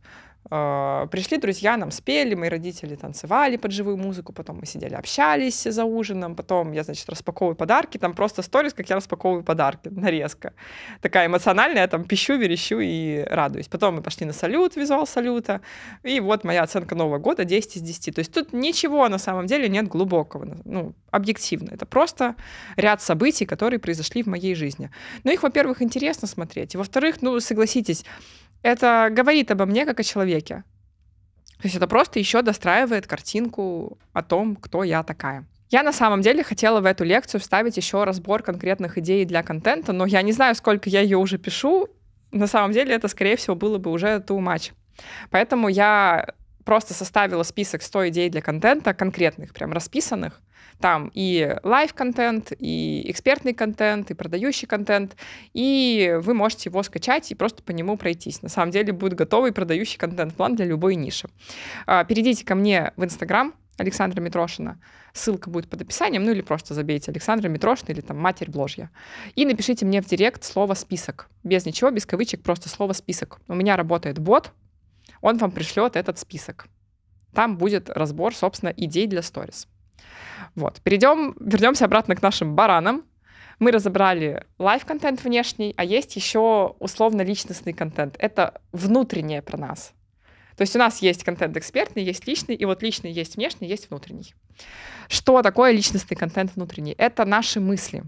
A: А, пришли друзья, нам спели, мои родители танцевали под живую музыку, потом мы сидели, общались за ужином, потом я, значит, распаковываю подарки, там просто сторис, как я распаковываю подарки, нарезка. Такая эмоциональная, я там пищу, верещу и радуюсь. Потом мы пошли на салют, визуал салюта, и вот моя оценка Нового года 10 из 10. То есть тут ничего на самом деле нет глубокого, ну, объективно. Это просто ряд событий, которые произошли в моей жизни. Но ну, их, во-первых, интересно смотреть, во-вторых, ну, согласитесь, это говорит обо мне как о человеке. То есть это просто еще достраивает картинку о том, кто я такая. Я на самом деле хотела в эту лекцию вставить еще разбор конкретных идей для контента, но я не знаю, сколько я ее уже пишу. На самом деле это, скорее всего, было бы уже too much. Поэтому я просто составила список 100 идей для контента, конкретных, прям расписанных, там и лайв-контент, и экспертный контент, и продающий контент, и вы можете его скачать и просто по нему пройтись. На самом деле будет готовый продающий контент-план для любой ниши. А, перейдите ко мне в Инстаграм, Александра Митрошина. Ссылка будет под описанием, ну или просто забейте Александра Митрошина или там «Матерь Бложья». И напишите мне в директ слово «список». Без ничего, без кавычек, просто слово «список». У меня работает бот, он вам пришлет этот список. Там будет разбор, собственно, идей для сторис. Вот. Перейдем, вернемся обратно к нашим баранам. Мы разобрали лайв-контент внешний, а есть еще условно-личностный контент. Это внутреннее про нас. То есть у нас есть контент экспертный, есть личный, и вот личный есть внешний, есть внутренний. Что такое личностный контент внутренний? Это наши мысли,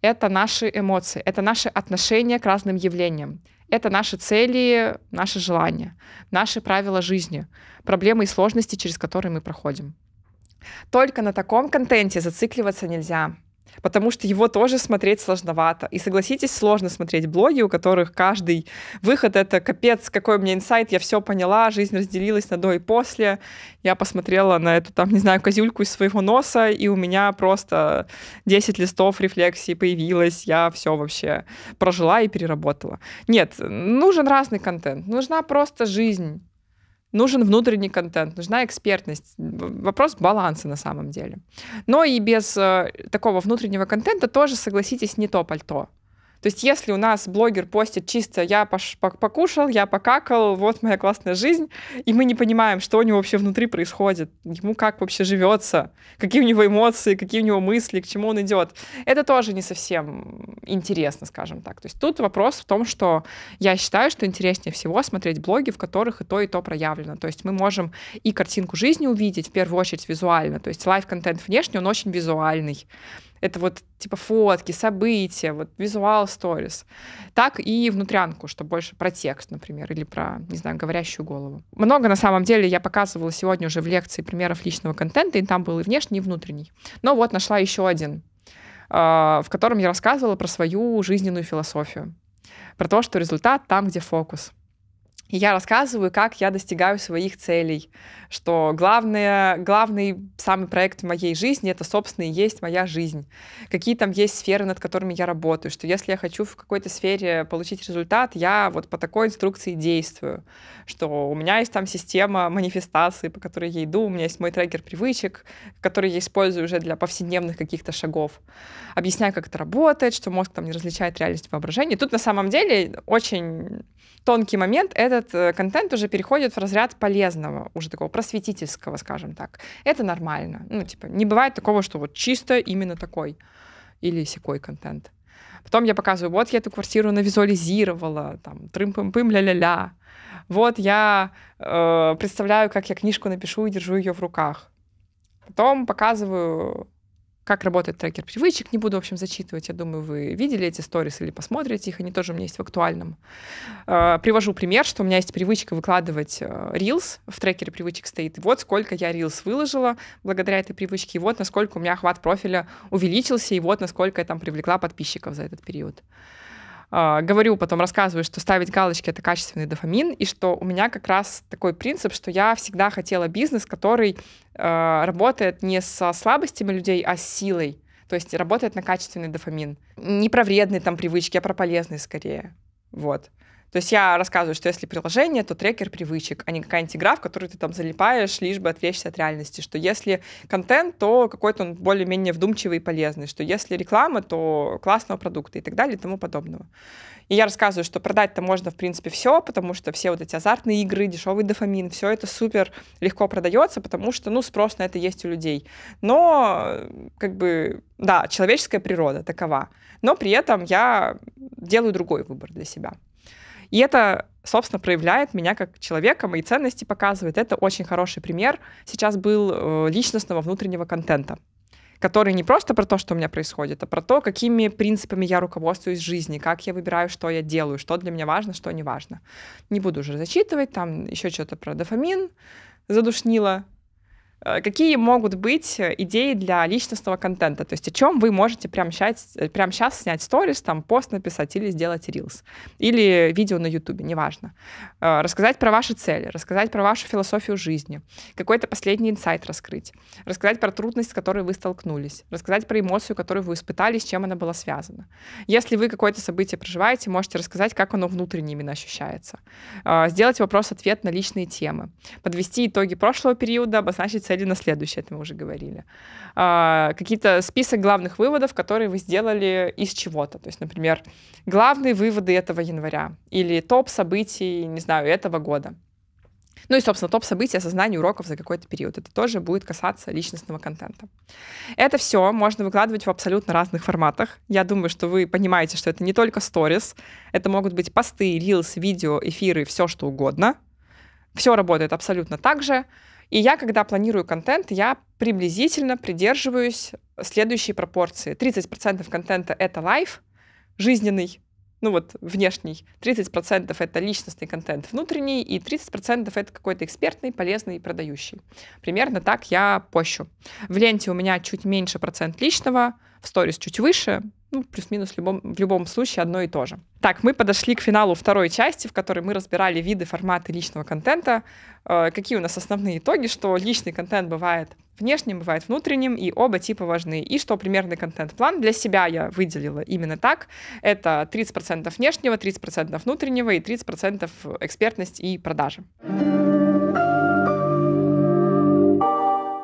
A: это наши эмоции, это наши отношения к разным явлениям, это наши цели, наши желания, наши правила жизни, проблемы и сложности, через которые мы проходим. Только на таком контенте зацикливаться нельзя потому что его тоже смотреть сложновато. И согласитесь, сложно смотреть блоги, у которых каждый выход — это капец, какой у меня инсайт, я все поняла, жизнь разделилась на до и после, я посмотрела на эту, там, не знаю, козюльку из своего носа, и у меня просто 10 листов рефлексии появилось, я все вообще прожила и переработала. Нет, нужен разный контент, нужна просто жизнь, нужен внутренний контент, нужна экспертность. Вопрос баланса на самом деле. Но и без э, такого внутреннего контента тоже, согласитесь, не то пальто. То есть если у нас блогер постит чисто «я покушал, я покакал, вот моя классная жизнь», и мы не понимаем, что у него вообще внутри происходит, ему как вообще живется, какие у него эмоции, какие у него мысли, к чему он идет, это тоже не совсем интересно, скажем так. То есть тут вопрос в том, что я считаю, что интереснее всего смотреть блоги, в которых и то, и то проявлено. То есть мы можем и картинку жизни увидеть, в первую очередь визуально. То есть лайв-контент внешний, он очень визуальный. Это вот типа фотки, события, вот визуал сторис. Так и внутрянку, что больше про текст, например, или про, не знаю, говорящую голову. Много на самом деле я показывала сегодня уже в лекции примеров личного контента, и там был и внешний, и внутренний. Но вот нашла еще один, а, в котором я рассказывала про свою жизненную философию, про то, что результат там, где фокус. И я рассказываю, как я достигаю своих целей, что главное, главный самый проект в моей жизни — это, собственно, и есть моя жизнь. Какие там есть сферы, над которыми я работаю, что если я хочу в какой-то сфере получить результат, я вот по такой инструкции действую, что у меня есть там система манифестации, по которой я иду, у меня есть мой трекер привычек, который я использую уже для повседневных каких-то шагов. Объясняю, как это работает, что мозг там не различает реальность воображения. Тут на самом деле очень тонкий момент. Этот э, контент уже переходит в разряд полезного, уже такого просветительского, скажем так. Это нормально. Ну, типа, не бывает такого, что вот чисто именно такой или секой контент. Потом я показываю, вот я эту квартиру навизуализировала, там, трым-пым-пым, ля-ля-ля. Вот я э, представляю, как я книжку напишу и держу ее в руках. Потом показываю как работает трекер привычек, не буду, в общем, зачитывать. Я думаю, вы видели эти сторис или посмотрите их, они тоже у меня есть в актуальном. А, привожу пример, что у меня есть привычка выкладывать Reels, э, в трекере привычек стоит. И вот сколько я Reels выложила благодаря этой привычке, и вот насколько у меня охват профиля увеличился, и вот насколько я там привлекла подписчиков за этот период. А, говорю, потом рассказываю, что ставить галочки — это качественный дофамин, и что у меня как раз такой принцип, что я всегда хотела бизнес, который э, работает не со слабостями людей, а с силой. То есть работает на качественный дофамин. Не про вредные там привычки, а про полезные скорее. Вот. То есть я рассказываю, что если приложение, то трекер привычек, а не какая-нибудь игра, в которую ты там залипаешь, лишь бы отвлечься от реальности. Что если контент, то какой-то он более-менее вдумчивый и полезный. Что если реклама, то классного продукта и так далее и тому подобного. И я рассказываю, что продать-то можно, в принципе, все, потому что все вот эти азартные игры, дешевый дофамин, все это супер легко продается, потому что, ну, спрос на это есть у людей. Но, как бы, да, человеческая природа такова. Но при этом я делаю другой выбор для себя. И это, собственно, проявляет меня как человека, мои ценности показывает. Это очень хороший пример. Сейчас был э, личностного внутреннего контента который не просто про то, что у меня происходит, а про то, какими принципами я руководствуюсь в жизни, как я выбираю, что я делаю, что для меня важно, что не важно. Не буду уже зачитывать, там еще что-то про дофамин задушнило. Э, какие могут быть э, идеи для личностного контента? То есть о чем вы можете прямо сейчас, э, прямо сейчас снять сторис, там, пост написать или сделать рилс? Или видео на ютубе, неважно. Рассказать про ваши цели, рассказать про вашу философию жизни, какой-то последний инсайт раскрыть, рассказать про трудность, с которой вы столкнулись, рассказать про эмоцию, которую вы испытали, с чем она была связана. Если вы какое-то событие проживаете, можете рассказать, как оно внутренне именно ощущается. Сделать вопрос-ответ на личные темы, подвести итоги прошлого периода, обозначить цели на следующее, это мы уже говорили. А, какие-то список главных выводов, которые вы сделали из чего-то. То есть, например, главные выводы этого января или топ событий, не знаю, этого года. Ну и, собственно, топ событий осознания уроков за какой-то период. Это тоже будет касаться личностного контента. Это все можно выкладывать в абсолютно разных форматах. Я думаю, что вы понимаете, что это не только сторис. Это могут быть посты, рилс, видео, эфиры, все что угодно. Все работает абсолютно так же. И я, когда планирую контент, я приблизительно придерживаюсь следующей пропорции. 30% контента — это лайф, жизненный, ну вот внешний, 30% это личностный контент внутренний, и 30% это какой-то экспертный, полезный и продающий. Примерно так я пощу. В ленте у меня чуть меньше процент личного, в сторис чуть выше, ну, плюс-минус в любом, в любом случае одно и то же. Так, мы подошли к финалу второй части, в которой мы разбирали виды, форматы личного контента, э, какие у нас основные итоги, что личный контент бывает внешним, бывает внутренним, и оба типа важны, и что примерный контент-план для себя я выделила именно так. Это 30% внешнего, 30% внутреннего и 30% э, экспертность и продажи. Thank you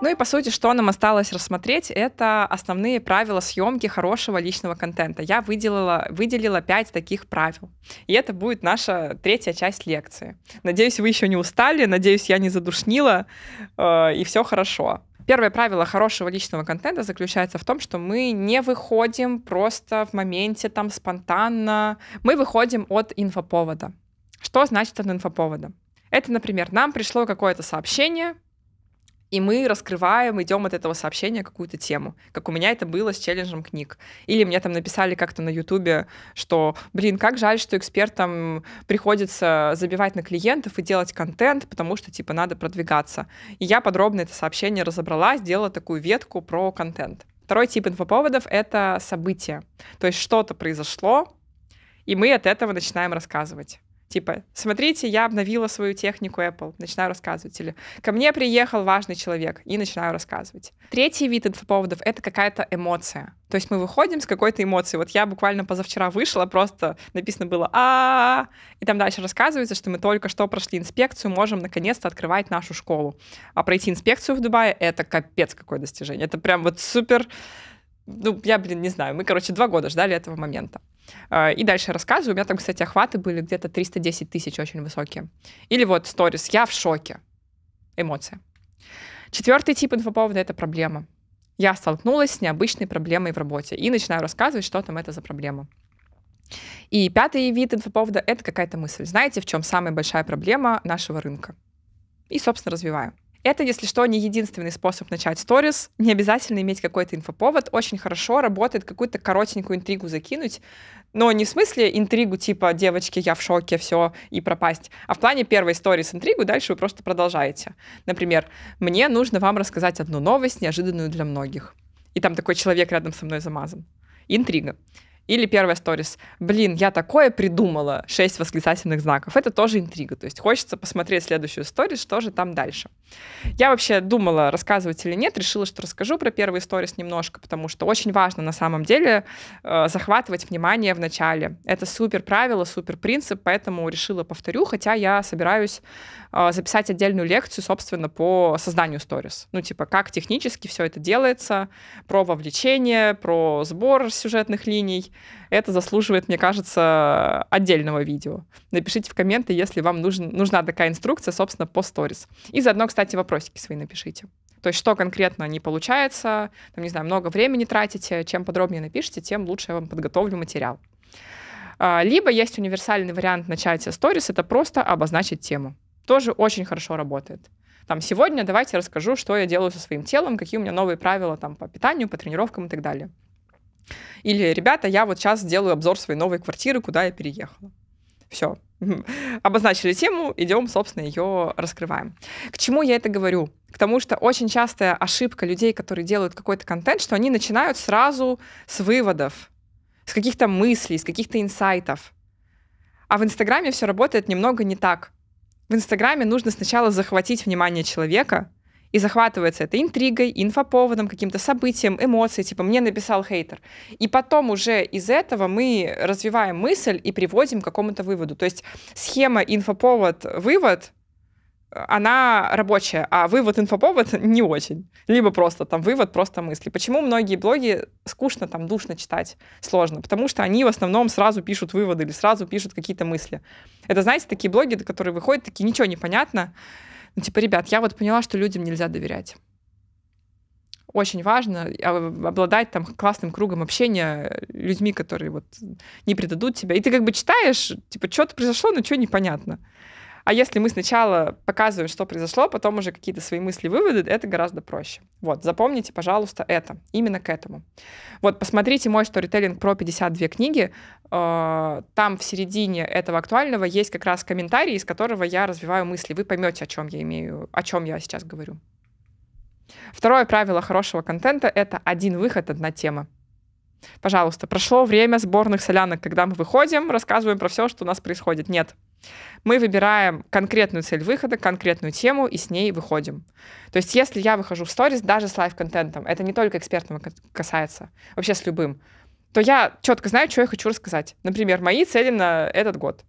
A: Ну и по сути, что нам осталось рассмотреть, это основные правила съемки хорошего личного контента. Я выделила, выделила пять таких правил. И это будет наша третья часть лекции. Надеюсь, вы еще не устали, надеюсь, я не задушнила, э, и все хорошо. Первое правило хорошего личного контента заключается в том, что мы не выходим просто в моменте, там, спонтанно. Мы выходим от инфоповода. Что значит от инфоповода? Это, например, нам пришло какое-то сообщение, и мы раскрываем, идем от этого сообщения какую-то тему, как у меня это было с челленджем книг. Или мне там написали как-то на Ютубе, что, блин, как жаль, что экспертам приходится забивать на клиентов и делать контент, потому что, типа, надо продвигаться. И я подробно это сообщение разобрала, сделала такую ветку про контент. Второй тип инфоповодов — это события. То есть что-то произошло, и мы от этого начинаем рассказывать. Типа, смотрите, я обновила свою технику Apple, начинаю рассказывать. Или ко мне приехал важный человек, и начинаю рассказывать. Третий вид инфоповодов — это какая-то эмоция. То есть мы выходим с какой-то эмоцией. Вот я буквально позавчера вышла, просто написано было а, -а, И там дальше рассказывается, что мы только что прошли инспекцию, можем наконец-то открывать нашу школу. А пройти инспекцию в Дубае — это капец какое достижение. Это прям вот супер ну, я, блин, не знаю. Мы, короче, два года ждали этого момента. А, и дальше рассказываю. У меня там, кстати, охваты были где-то 310 тысяч, очень высокие. Или вот сторис. Я в шоке. Эмоция. Четвертый тип инфоповода — это проблема. Я столкнулась с необычной проблемой в работе и начинаю рассказывать, что там это за проблема. И пятый вид инфоповода — это какая-то мысль. Знаете, в чем самая большая проблема нашего рынка? И, собственно, развиваю. Это, если что, не единственный способ начать сторис. Не обязательно иметь какой-то инфоповод. Очень хорошо работает какую-то коротенькую интригу закинуть. Но не в смысле интригу типа «девочки, я в шоке, все, и пропасть», а в плане первой истории с интригу дальше вы просто продолжаете. Например, «Мне нужно вам рассказать одну новость, неожиданную для многих». И там такой человек рядом со мной замазан. Интрига. Или первая сторис. Блин, я такое придумала. Шесть восклицательных знаков. Это тоже интрига. То есть хочется посмотреть следующую сторис, что же там дальше. Я вообще думала, рассказывать или нет. Решила, что расскажу про первые сторис немножко, потому что очень важно на самом деле э, захватывать внимание в начале. Это супер правило, супер принцип, поэтому решила повторю, хотя я собираюсь э, записать отдельную лекцию, собственно, по созданию сторис. Ну, типа, как технически все это делается, про вовлечение, про сбор сюжетных линий, это заслуживает, мне кажется, отдельного видео. Напишите в комменты, если вам нужен, нужна такая инструкция, собственно, по сторис. И заодно, кстати, вопросики свои напишите. То есть что конкретно не получается, там, не знаю, много времени тратите, чем подробнее напишите, тем лучше я вам подготовлю материал. А, либо есть универсальный вариант начать сторис, это просто обозначить тему. Тоже очень хорошо работает. Там сегодня давайте расскажу, что я делаю со своим телом, какие у меня новые правила там по питанию, по тренировкам и так далее. Или, ребята, я вот сейчас сделаю обзор своей новой квартиры, куда я переехала. Все. Обозначили тему, идем, собственно, ее раскрываем. К чему я это говорю? К тому, что очень частая ошибка людей, которые делают какой-то контент, что они начинают сразу с выводов, с каких-то мыслей, с каких-то инсайтов. А в Инстаграме все работает немного не так. В Инстаграме нужно сначала захватить внимание человека, и захватывается этой интригой, инфоповодом, каким-то событием, эмоцией, типа «мне написал хейтер». И потом уже из этого мы развиваем мысль и приводим к какому-то выводу. То есть схема инфоповод-вывод она рабочая, а вывод инфоповод не очень. Либо просто там вывод, просто мысли. Почему многие блоги скучно, там, душно читать, сложно? Потому что они в основном сразу пишут выводы или сразу пишут какие-то мысли. Это, знаете, такие блоги, которые выходят, такие, ничего не понятно, ну, типа, ребят, я вот поняла, что людям нельзя доверять. Очень важно а, обладать там классным кругом общения э, людьми, которые вот не предадут тебя. И ты как бы читаешь, типа, что-то произошло, но что непонятно. А если мы сначала показываем, что произошло, потом уже какие-то свои мысли, выводы, это гораздо проще. Вот, запомните, пожалуйста, это, именно к этому. Вот, посмотрите мой сторителлинг про 52 книги. Э, там в середине этого актуального есть как раз комментарий, из которого я развиваю мысли. Вы поймете, о чем я имею, о чем я сейчас говорю. Второе правило хорошего контента — это один выход, одна тема. Пожалуйста, прошло время сборных солянок, когда мы выходим, рассказываем про все, что у нас происходит. Нет. Мы выбираем конкретную цель выхода, конкретную тему и с ней выходим. То есть если я выхожу в сторис даже с лайв-контентом, это не только экспертного касается, вообще с любым, то я четко знаю, что я хочу рассказать. Например, мои цели на этот год.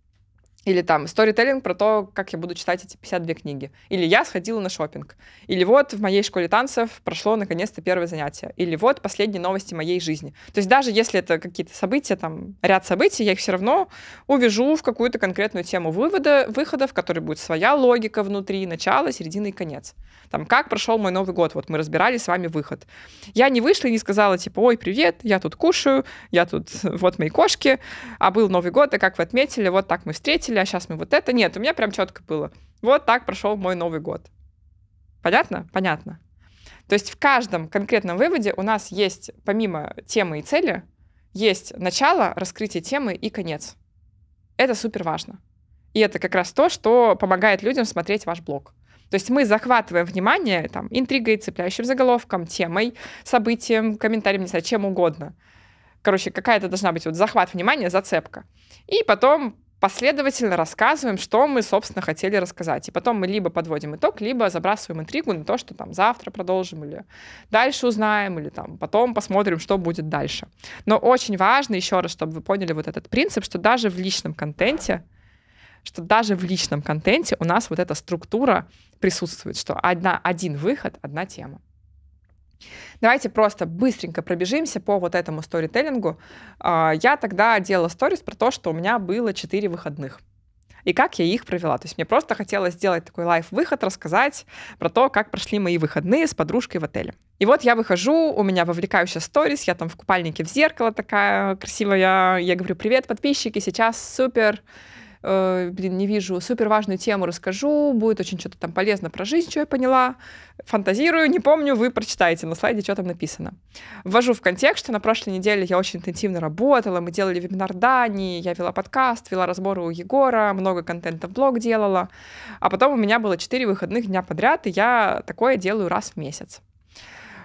A: Или там сторителлинг про то, как я буду читать эти 52 книги. Или я сходила на шопинг. Или вот в моей школе танцев прошло наконец-то первое занятие. Или вот последние новости моей жизни. То есть даже если это какие-то события, там ряд событий, я их все равно увяжу в какую-то конкретную тему вывода, выхода, в которой будет своя логика внутри, начало, середина и конец. Там как прошел мой Новый год, вот мы разбирали с вами выход. Я не вышла и не сказала типа, ой, привет, я тут кушаю, я тут, вот мои кошки, а был Новый год, и как вы отметили, вот так мы встретились, отметили, а сейчас мы вот это. Нет, у меня прям четко было. Вот так прошел мой Новый год. Понятно? Понятно. То есть в каждом конкретном выводе у нас есть, помимо темы и цели, есть начало, раскрытие темы и конец. Это супер важно. И это как раз то, что помогает людям смотреть ваш блог. То есть мы захватываем внимание там, интригой, цепляющим заголовком, темой, событием, комментарием, не знаю, чем угодно. Короче, какая-то должна быть вот захват внимания, зацепка. И потом последовательно рассказываем, что мы, собственно, хотели рассказать. И потом мы либо подводим итог, либо забрасываем интригу на то, что там завтра продолжим, или дальше узнаем, или там потом посмотрим, что будет дальше. Но очень важно, еще раз, чтобы вы поняли вот этот принцип, что даже в личном контенте что даже в личном контенте у нас вот эта структура присутствует, что одна, один выход, одна тема. Давайте просто быстренько пробежимся по вот этому сторителлингу. А, я тогда делала сторис про то, что у меня было 4 выходных и как я их провела. То есть мне просто хотелось сделать такой лайв-выход, рассказать про то, как прошли мои выходные с подружкой в отеле. И вот я выхожу, у меня вовлекающая сторис, я там в купальнике в зеркало такая красивая, я говорю, привет, подписчики, сейчас супер э, блин, не вижу, супер важную тему расскажу, будет очень что-то там полезно про жизнь, что я поняла, фантазирую, не помню, вы прочитаете на слайде, что там написано. Ввожу в контекст, что на прошлой неделе я очень интенсивно работала, мы делали вебинар Дани, я вела подкаст, вела разборы у Егора, много контента в блог делала, а потом у меня было 4 выходных дня подряд, и я такое делаю раз в месяц.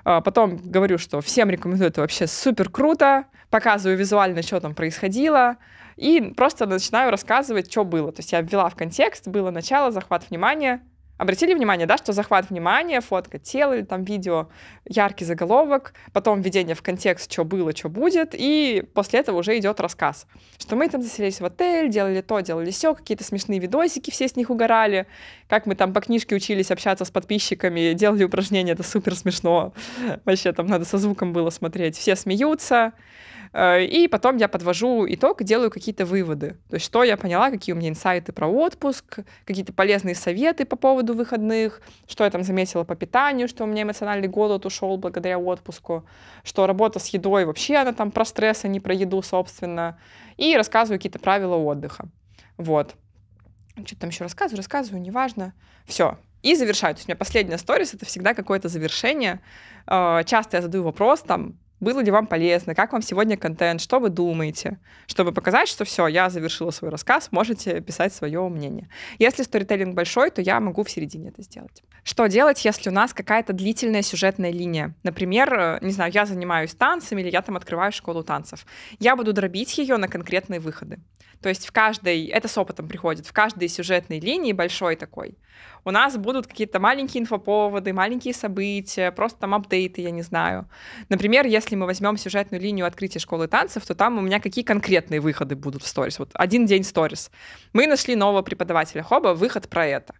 A: А потом говорю, что всем рекомендую, это вообще супер круто, показываю визуально, что там происходило, и просто начинаю рассказывать, что было. То есть я ввела в контекст, было начало, захват внимания. Обратили внимание, да, что захват внимания, фотка тела или там видео, яркий заголовок, потом введение в контекст, что было, что будет, и после этого уже идет рассказ, что мы там заселились в отель, делали то, делали все, какие-то смешные видосики, все с них угорали, как мы там по книжке учились общаться с подписчиками, делали упражнения, это супер смешно, вообще там надо со звуком было смотреть, все смеются, Э, и потом я подвожу итог, делаю какие-то выводы. То есть что я поняла, какие у меня инсайты про отпуск, какие-то полезные советы по поводу выходных, что я там заметила по питанию, что у меня эмоциональный голод ушел благодаря отпуску, что работа с едой вообще, она там про стресс, а не про еду, собственно. И рассказываю какие-то правила отдыха. Вот. Что-то там еще рассказываю, рассказываю, неважно. Все, и завершаю. То есть у меня последняя сторис — это всегда какое-то завершение. Э, часто я задаю вопрос там, было ли вам полезно, как вам сегодня контент, что вы думаете, чтобы показать, что все, я завершила свой рассказ, можете писать свое мнение. Если сторителлинг большой, то я могу в середине это сделать. Что делать, если у нас какая-то длительная сюжетная линия? Например, э, не знаю, я занимаюсь танцами или я там открываю школу танцев. Я буду дробить ее на конкретные выходы. То есть в каждой, это с опытом приходит, в каждой сюжетной линии большой такой у нас будут какие-то маленькие инфоповоды, маленькие события, просто там апдейты, я не знаю. Например, если мы возьмем сюжетную линию открытия школы танцев, то там у меня какие конкретные выходы будут в сторис? Вот один день сторис. Мы нашли нового преподавателя Хоба, выход про это.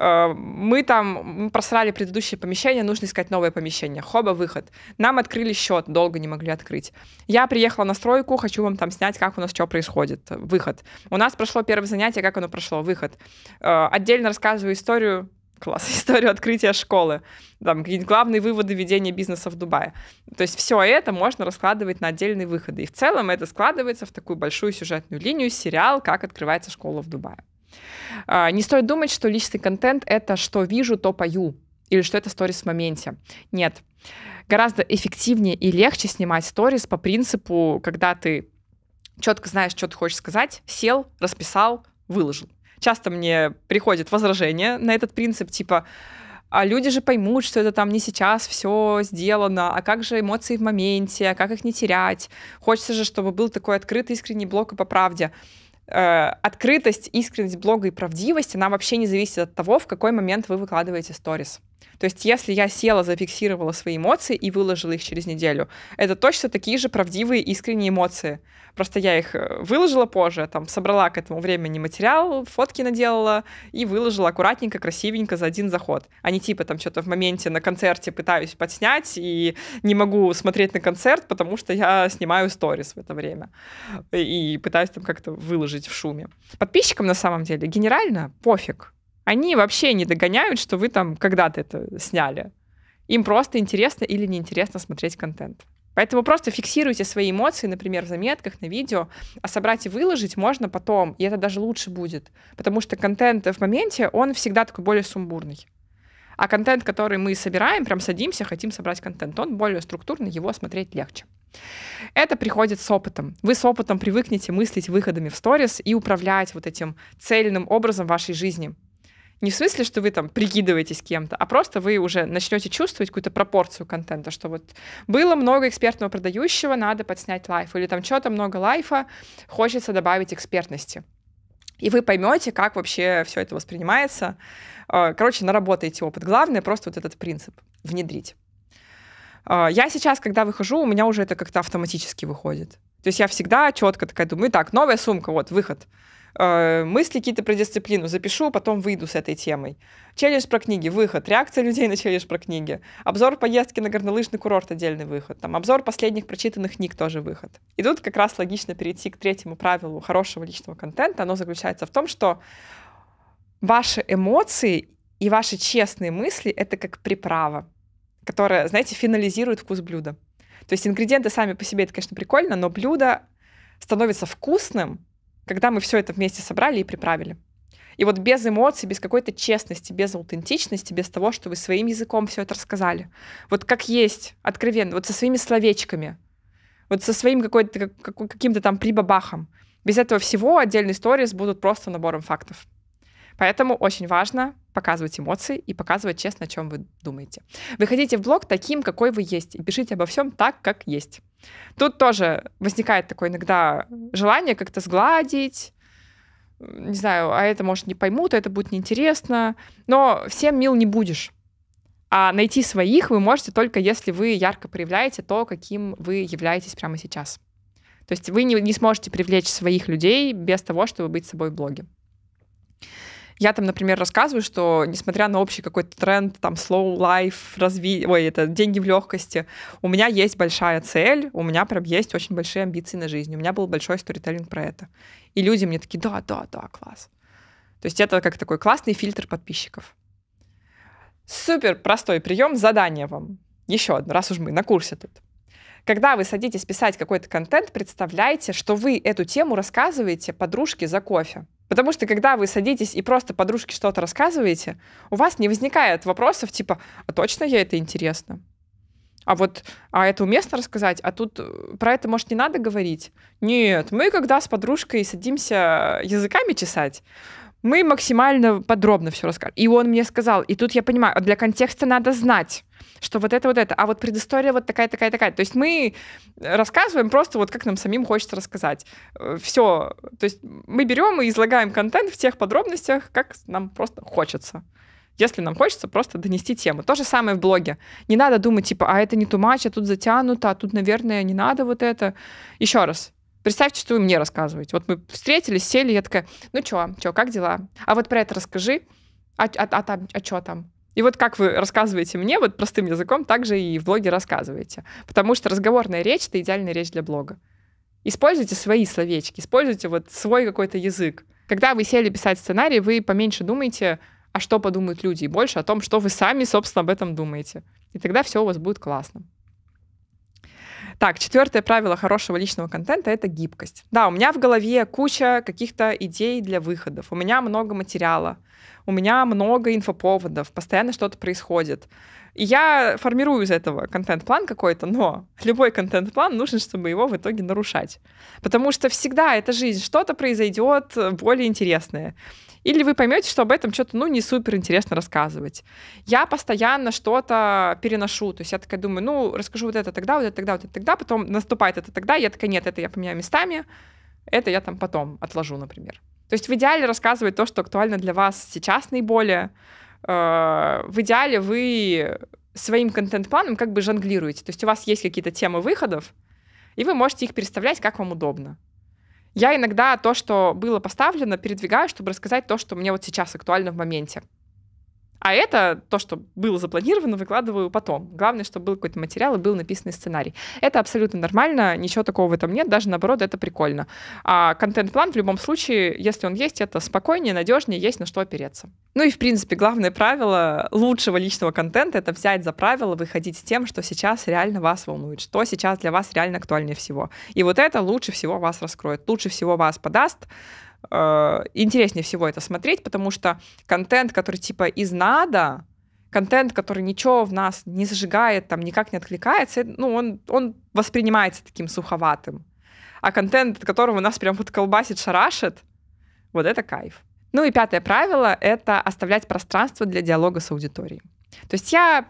A: Э, мы там просрали предыдущее помещение, нужно искать новое помещение. Хоба, выход. Нам открыли счет, долго не могли открыть. Я приехала на стройку, хочу вам там снять, как у нас что происходит. Выход. У нас прошло первое занятие, как оно прошло. Выход. Э, отдельно рассказываю историю класс, историю открытия школы, там какие-нибудь главные выводы ведения бизнеса в Дубае. То есть все это можно раскладывать на отдельные выходы. И в целом это складывается в такую большую сюжетную линию, сериал «Как открывается школа в Дубае». А, не стоит думать, что личный контент — это что вижу, то пою, или что это сторис в моменте. Нет. Гораздо эффективнее и легче снимать сторис по принципу, когда ты четко знаешь, что ты хочешь сказать, сел, расписал, выложил. Часто мне приходит возражение на этот принцип, типа, а люди же поймут, что это там не сейчас все сделано, а как же эмоции в моменте, а как их не терять. Хочется же, чтобы был такой открытый, искренний блок и по правде. Э, открытость, искренность блога и правдивость, она вообще не зависит от того, в какой момент вы выкладываете сторис. То есть, если я села, зафиксировала свои эмоции и выложила их через неделю, это точно такие же правдивые, искренние эмоции. Просто я их э, выложила позже, там, собрала к этому времени материал, фотки наделала и выложила аккуратненько, красивенько за один заход. А не типа там что-то в моменте на концерте пытаюсь подснять и не могу смотреть на концерт, потому что я снимаю сторис в это время и пытаюсь там как-то выложить в шуме. Подписчикам на самом деле генерально пофиг, они вообще не догоняют, что вы там когда-то это сняли. Им просто интересно или неинтересно смотреть контент. Поэтому просто фиксируйте свои эмоции, например, в заметках, на видео, а собрать и выложить можно потом, и это даже лучше будет, потому что контент в моменте, он всегда такой более сумбурный. А контент, который мы собираем, прям садимся, хотим собрать контент, он более структурный, его смотреть легче. Это приходит с опытом. Вы с опытом привыкнете мыслить выходами в сторис и управлять вот этим цельным образом вашей жизни. Не в смысле, что вы там прикидываетесь кем-то, а просто вы уже начнете чувствовать какую-то пропорцию контента, что вот было много экспертного продающего, надо подснять лайф, или там что-то много лайфа, хочется добавить экспертности. И вы поймете, как вообще все это воспринимается. Э, короче, наработаете опыт. Главное просто вот этот принцип внедрить. Э, я сейчас, когда выхожу, у меня уже это как-то автоматически выходит. То есть я всегда четко такая думаю, так, новая сумка, вот, выход. Э, мысли какие-то про дисциплину, запишу, а потом выйду с этой темой. Челлендж про книги, выход, реакция людей на челлендж про книги. Обзор поездки на горнолыжный курорт, отдельный выход. Там, обзор последних прочитанных книг, тоже выход. И тут как раз логично перейти к третьему правилу хорошего личного контента. Оно заключается в том, что ваши эмоции и ваши честные мысли — это как приправа, которая, знаете, финализирует вкус блюда. То есть ингредиенты сами по себе, это, конечно, прикольно, но блюдо становится вкусным, когда мы все это вместе собрали и приправили. И вот без эмоций, без какой-то честности, без аутентичности, без того, что вы своим языком все это рассказали. Вот как есть, откровенно, вот со своими словечками, вот со своим какой-то, как, каким-то там прибабахом. Без этого всего отдельные истории будут просто набором фактов. Поэтому очень важно показывать эмоции и показывать честно, о чем вы думаете. Выходите в блог таким, какой вы есть, и пишите обо всем так, как есть. Тут тоже возникает такое иногда желание как-то сгладить, не знаю, а это, может, не поймут, а это будет неинтересно. Но всем мил не будешь. А найти своих вы можете только если вы ярко проявляете то, каким вы являетесь прямо сейчас. То есть вы не, не сможете привлечь своих людей без того, чтобы быть собой в блоге. Я там, например, рассказываю, что несмотря на общий какой-то тренд, там, slow life, разви... Ой, это деньги в легкости, у меня есть большая цель, у меня прям есть очень большие амбиции на жизнь. У меня был большой сторителлинг про это. И люди мне такие, да, да, да, класс. То есть это как такой классный фильтр подписчиков. Супер простой прием, задание вам. Еще одно, раз уж мы на курсе тут. Когда вы садитесь писать какой-то контент, представляете, что вы эту тему рассказываете подружке за кофе. Потому что когда вы садитесь и просто подружке что-то рассказываете, у вас не возникает вопросов типа, а точно я это интересно? А вот, а это уместно рассказать? А тут э, про это, может, не надо говорить? Нет, мы когда с подружкой садимся языками чесать, мы максимально подробно все рассказали. И он мне сказал, и тут я понимаю, для контекста надо знать, что вот это, вот это, а вот предыстория вот такая, такая, такая. То есть мы рассказываем просто вот как нам самим хочется рассказать. Э, все. То есть мы берем и излагаем контент в тех подробностях, как нам просто хочется если нам хочется просто донести тему. То же самое в блоге. Не надо думать, типа, а это не тумач, а тут затянуто, а тут, наверное, не надо вот это. Еще раз, Представьте, что вы мне рассказываете. Вот мы встретились, сели, я такая, ну что, что, как дела? А вот про это расскажи. А, а, а, там, а что там? И вот как вы рассказываете мне, вот простым языком, так же и в блоге рассказываете. Потому что разговорная речь — это идеальная речь для блога. Используйте свои словечки, используйте вот свой какой-то язык. Когда вы сели писать сценарий, вы поменьше думаете, а что подумают люди, и больше о том, что вы сами, собственно, об этом думаете. И тогда все у вас будет классно. Так, четвертое правило хорошего личного контента — это гибкость. Да, у меня в голове куча каких-то идей для выходов, у меня много материала, у меня много инфоповодов, постоянно что-то происходит. И я формирую из этого контент-план какой-то, но любой контент-план нужен, чтобы его в итоге нарушать. Потому что всегда эта жизнь, что-то произойдет более интересное. Или вы поймете, что об этом что-то, ну, не супер интересно рассказывать. Я постоянно что-то переношу, то есть я такая думаю, ну, расскажу вот это тогда, вот это тогда, вот это тогда, потом наступает это тогда, я такая, нет, это я поменяю местами, это я там потом отложу, например. То есть в идеале рассказывать то, что актуально для вас сейчас наиболее. Э, в идеале вы своим контент-планом как бы жонглируете. То есть у вас есть какие-то темы выходов, и вы можете их переставлять, как вам удобно. Я иногда то, что было поставлено, передвигаю, чтобы рассказать то, что мне вот сейчас актуально в моменте. А это то, что было запланировано, выкладываю потом. Главное, чтобы был какой-то материал и был написанный сценарий. Это абсолютно нормально, ничего такого в этом нет, даже наоборот, это прикольно. А контент-план в любом случае, если он есть, это спокойнее, надежнее, есть на что опереться. Ну и, в принципе, главное правило лучшего личного контента — это взять за правило выходить с тем, что сейчас реально вас волнует, что сейчас для вас реально актуальнее всего. И вот это лучше всего вас раскроет, лучше всего вас подаст, Э, интереснее всего это смотреть, потому что контент, который типа из надо, контент, который ничего в нас не зажигает, там никак не откликается, э, ну, он, он воспринимается таким суховатым. А контент, от которого нас прям вот колбасит, шарашит, вот это кайф. Ну и пятое правило — это оставлять пространство для диалога с аудиторией. То есть я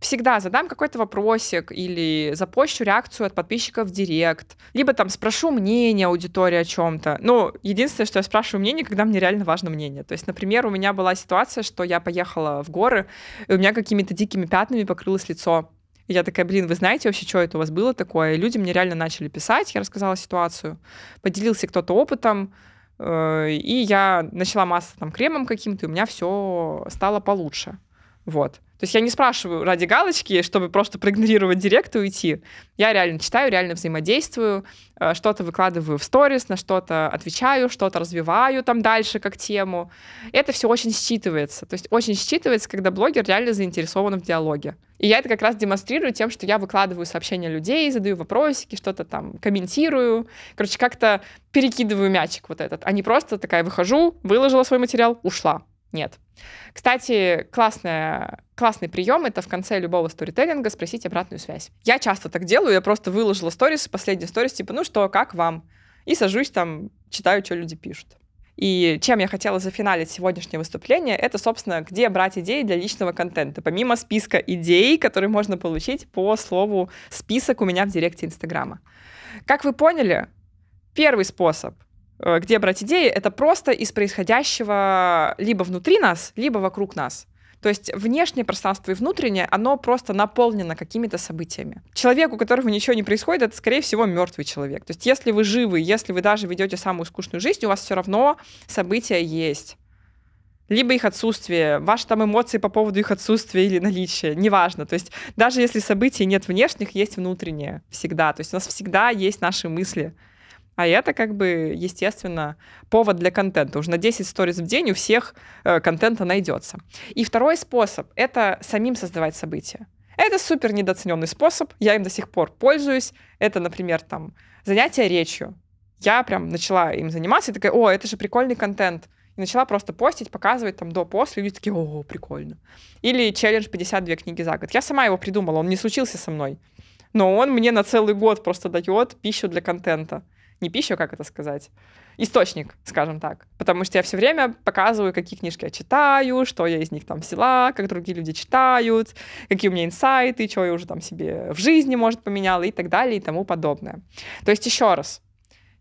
A: всегда задам какой-то вопросик или запущу реакцию от подписчиков в директ, либо там спрошу мнение аудитории о чем-то. Ну, единственное, что я спрашиваю мнение, когда мне реально важно мнение. То есть, например, у меня была ситуация, что я поехала в горы, и у меня какими-то дикими пятнами покрылось лицо. И я такая, блин, вы знаете вообще, что это у вас было такое? И люди мне реально начали писать, я рассказала ситуацию, поделился кто-то опытом, э, и я начала массу там кремом каким-то, и у меня все стало получше. Вот. То есть я не спрашиваю ради галочки, чтобы просто проигнорировать директ и уйти. Я реально читаю, реально взаимодействую, э, что-то выкладываю в сторис, на что-то отвечаю, что-то развиваю там дальше как тему. Это все очень считывается. То есть очень считывается, когда блогер реально заинтересован в диалоге. И я это как раз демонстрирую тем, что я выкладываю сообщения людей, задаю вопросики, что-то там комментирую. Короче, как-то перекидываю мячик вот этот, а не просто такая выхожу, выложила свой материал, ушла нет. Кстати, классная, классный прием — это в конце любого сторителлинга спросить обратную связь. Я часто так делаю, я просто выложила сторис, последний сторис, типа, ну что, как вам? И сажусь там, читаю, что люди пишут. И чем я хотела зафиналить сегодняшнее выступление, это, собственно, где брать идеи для личного контента, помимо списка идей, которые можно получить по слову «список» у меня в директе Инстаграма. Как вы поняли, первый способ Э, где брать идеи, это просто из происходящего либо внутри нас, либо вокруг нас. То есть внешнее пространство и внутреннее, оно просто наполнено какими-то событиями. Человек, у которого ничего не происходит, это, скорее всего, мертвый человек. То есть если вы живы, если вы даже ведете самую скучную жизнь, у вас все равно события есть. Либо их отсутствие, ваши там эмоции по поводу их отсутствия или наличия, неважно. То есть даже если событий нет внешних, есть внутренние всегда. То есть у нас всегда есть наши мысли, а это как бы, естественно, повод для контента. Уже на 10 сториз в день у всех э, контента найдется. И второй способ — это самим создавать события. Это супер недооцененный способ, я им до сих пор пользуюсь. Это, например, там, занятие речью. Я прям начала им заниматься и такая, о, это же прикольный контент. И начала просто постить, показывать там до-после. Люди такие, о, прикольно. Или челлендж 52 книги за год. Я сама его придумала, он не случился со мной. Но он мне на целый год просто дает пищу для контента не пищу, как это сказать, источник, скажем так. Потому что я все время показываю, какие книжки я читаю, что я из них там взяла, как другие люди читают, какие у меня инсайты, что я уже там себе в жизни, может, поменяла и так далее и тому подобное. То есть еще раз,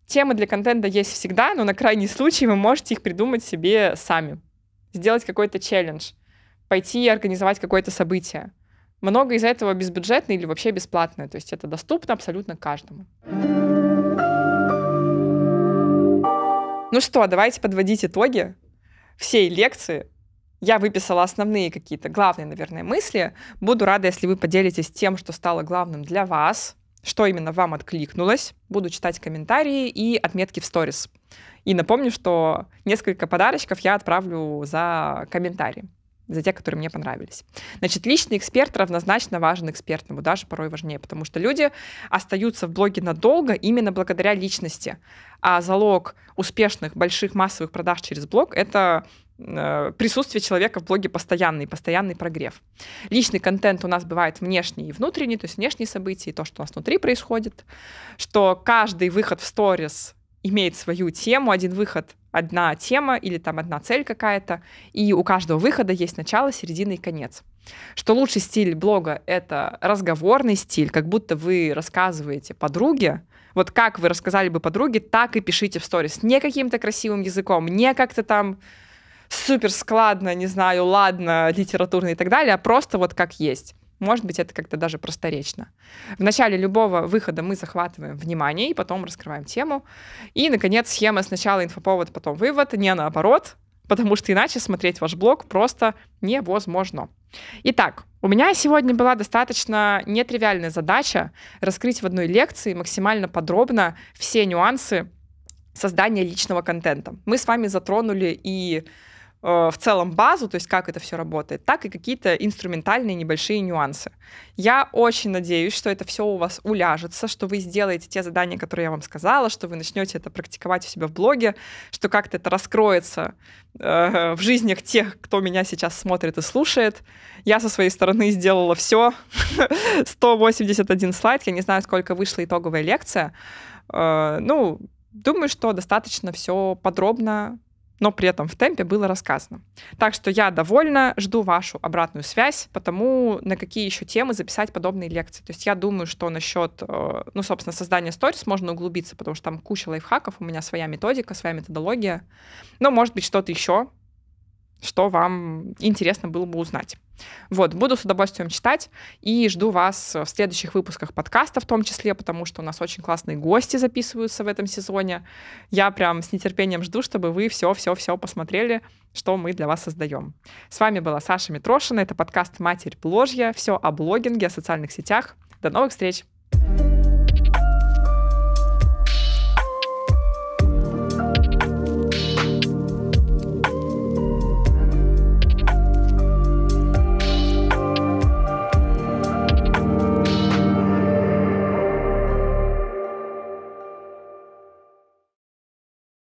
A: темы для контента есть всегда, но на крайний случай вы можете их придумать себе сами. Сделать какой-то челлендж, пойти и организовать какое-то событие. Много из этого безбюджетное или вообще бесплатное, то есть это доступно абсолютно каждому. Ну что, давайте подводить итоги всей лекции. Я выписала основные какие-то главные, наверное, мысли. Буду рада, если вы поделитесь тем, что стало главным для вас, что именно вам откликнулось. Буду читать комментарии и отметки в сторис. И напомню, что несколько подарочков я отправлю за комментарии за те, которые мне понравились. Значит, личный эксперт равнозначно важен экспертному, даже порой важнее, потому что люди остаются в блоге надолго именно благодаря личности. А залог успешных больших массовых продаж через блог — это э, присутствие человека в блоге постоянный, постоянный прогрев. Личный контент у нас бывает внешний и внутренний, то есть внешние события и то, что у нас внутри происходит, что каждый выход в сторис имеет свою тему, один выход одна тема или там одна цель какая-то, и у каждого выхода есть начало, середина и конец. Что лучший стиль блога — это разговорный стиль, как будто вы рассказываете подруге, вот как вы рассказали бы подруге, так и пишите в сторис. Не каким-то красивым языком, не как-то там супер складно, не знаю, ладно, литературно и так далее, а просто вот как есть. Может быть, это как-то даже просторечно. В начале любого выхода мы захватываем внимание и потом раскрываем тему. И, наконец, схема сначала инфоповод, потом вывод, не наоборот, потому что иначе смотреть ваш блог просто невозможно. Итак, у меня сегодня была достаточно нетривиальная задача раскрыть в одной лекции максимально подробно все нюансы создания личного контента. Мы с вами затронули и Э, в целом базу, то есть как это все работает, так и какие-то инструментальные небольшие нюансы. Я очень надеюсь, что это все у вас уляжется, что вы сделаете те задания, которые я вам сказала, что вы начнете это практиковать у себя в блоге, что как-то это раскроется э, в жизнях тех, кто меня сейчас смотрит и слушает. Я со своей стороны сделала все. 181 слайд, я не знаю, сколько вышла итоговая лекция. Э, ну, думаю, что достаточно все подробно но при этом в темпе было рассказано. Так что я довольна, жду вашу обратную связь, потому на какие еще темы записать подобные лекции. То есть я думаю, что насчет, э, ну, собственно, создания сторис можно углубиться, потому что там куча лайфхаков, у меня своя методика, своя методология, но, может быть, что-то еще, что вам интересно было бы узнать. Вот, буду с удовольствием читать и жду вас в следующих выпусках подкаста в том числе, потому что у нас очень классные гости записываются в этом сезоне. Я прям с нетерпением жду, чтобы вы все-все-все посмотрели, что мы для вас создаем. С вами была Саша Митрошина, это подкаст «Матерь Бложья». Все о блогинге, о социальных сетях. До новых встреч!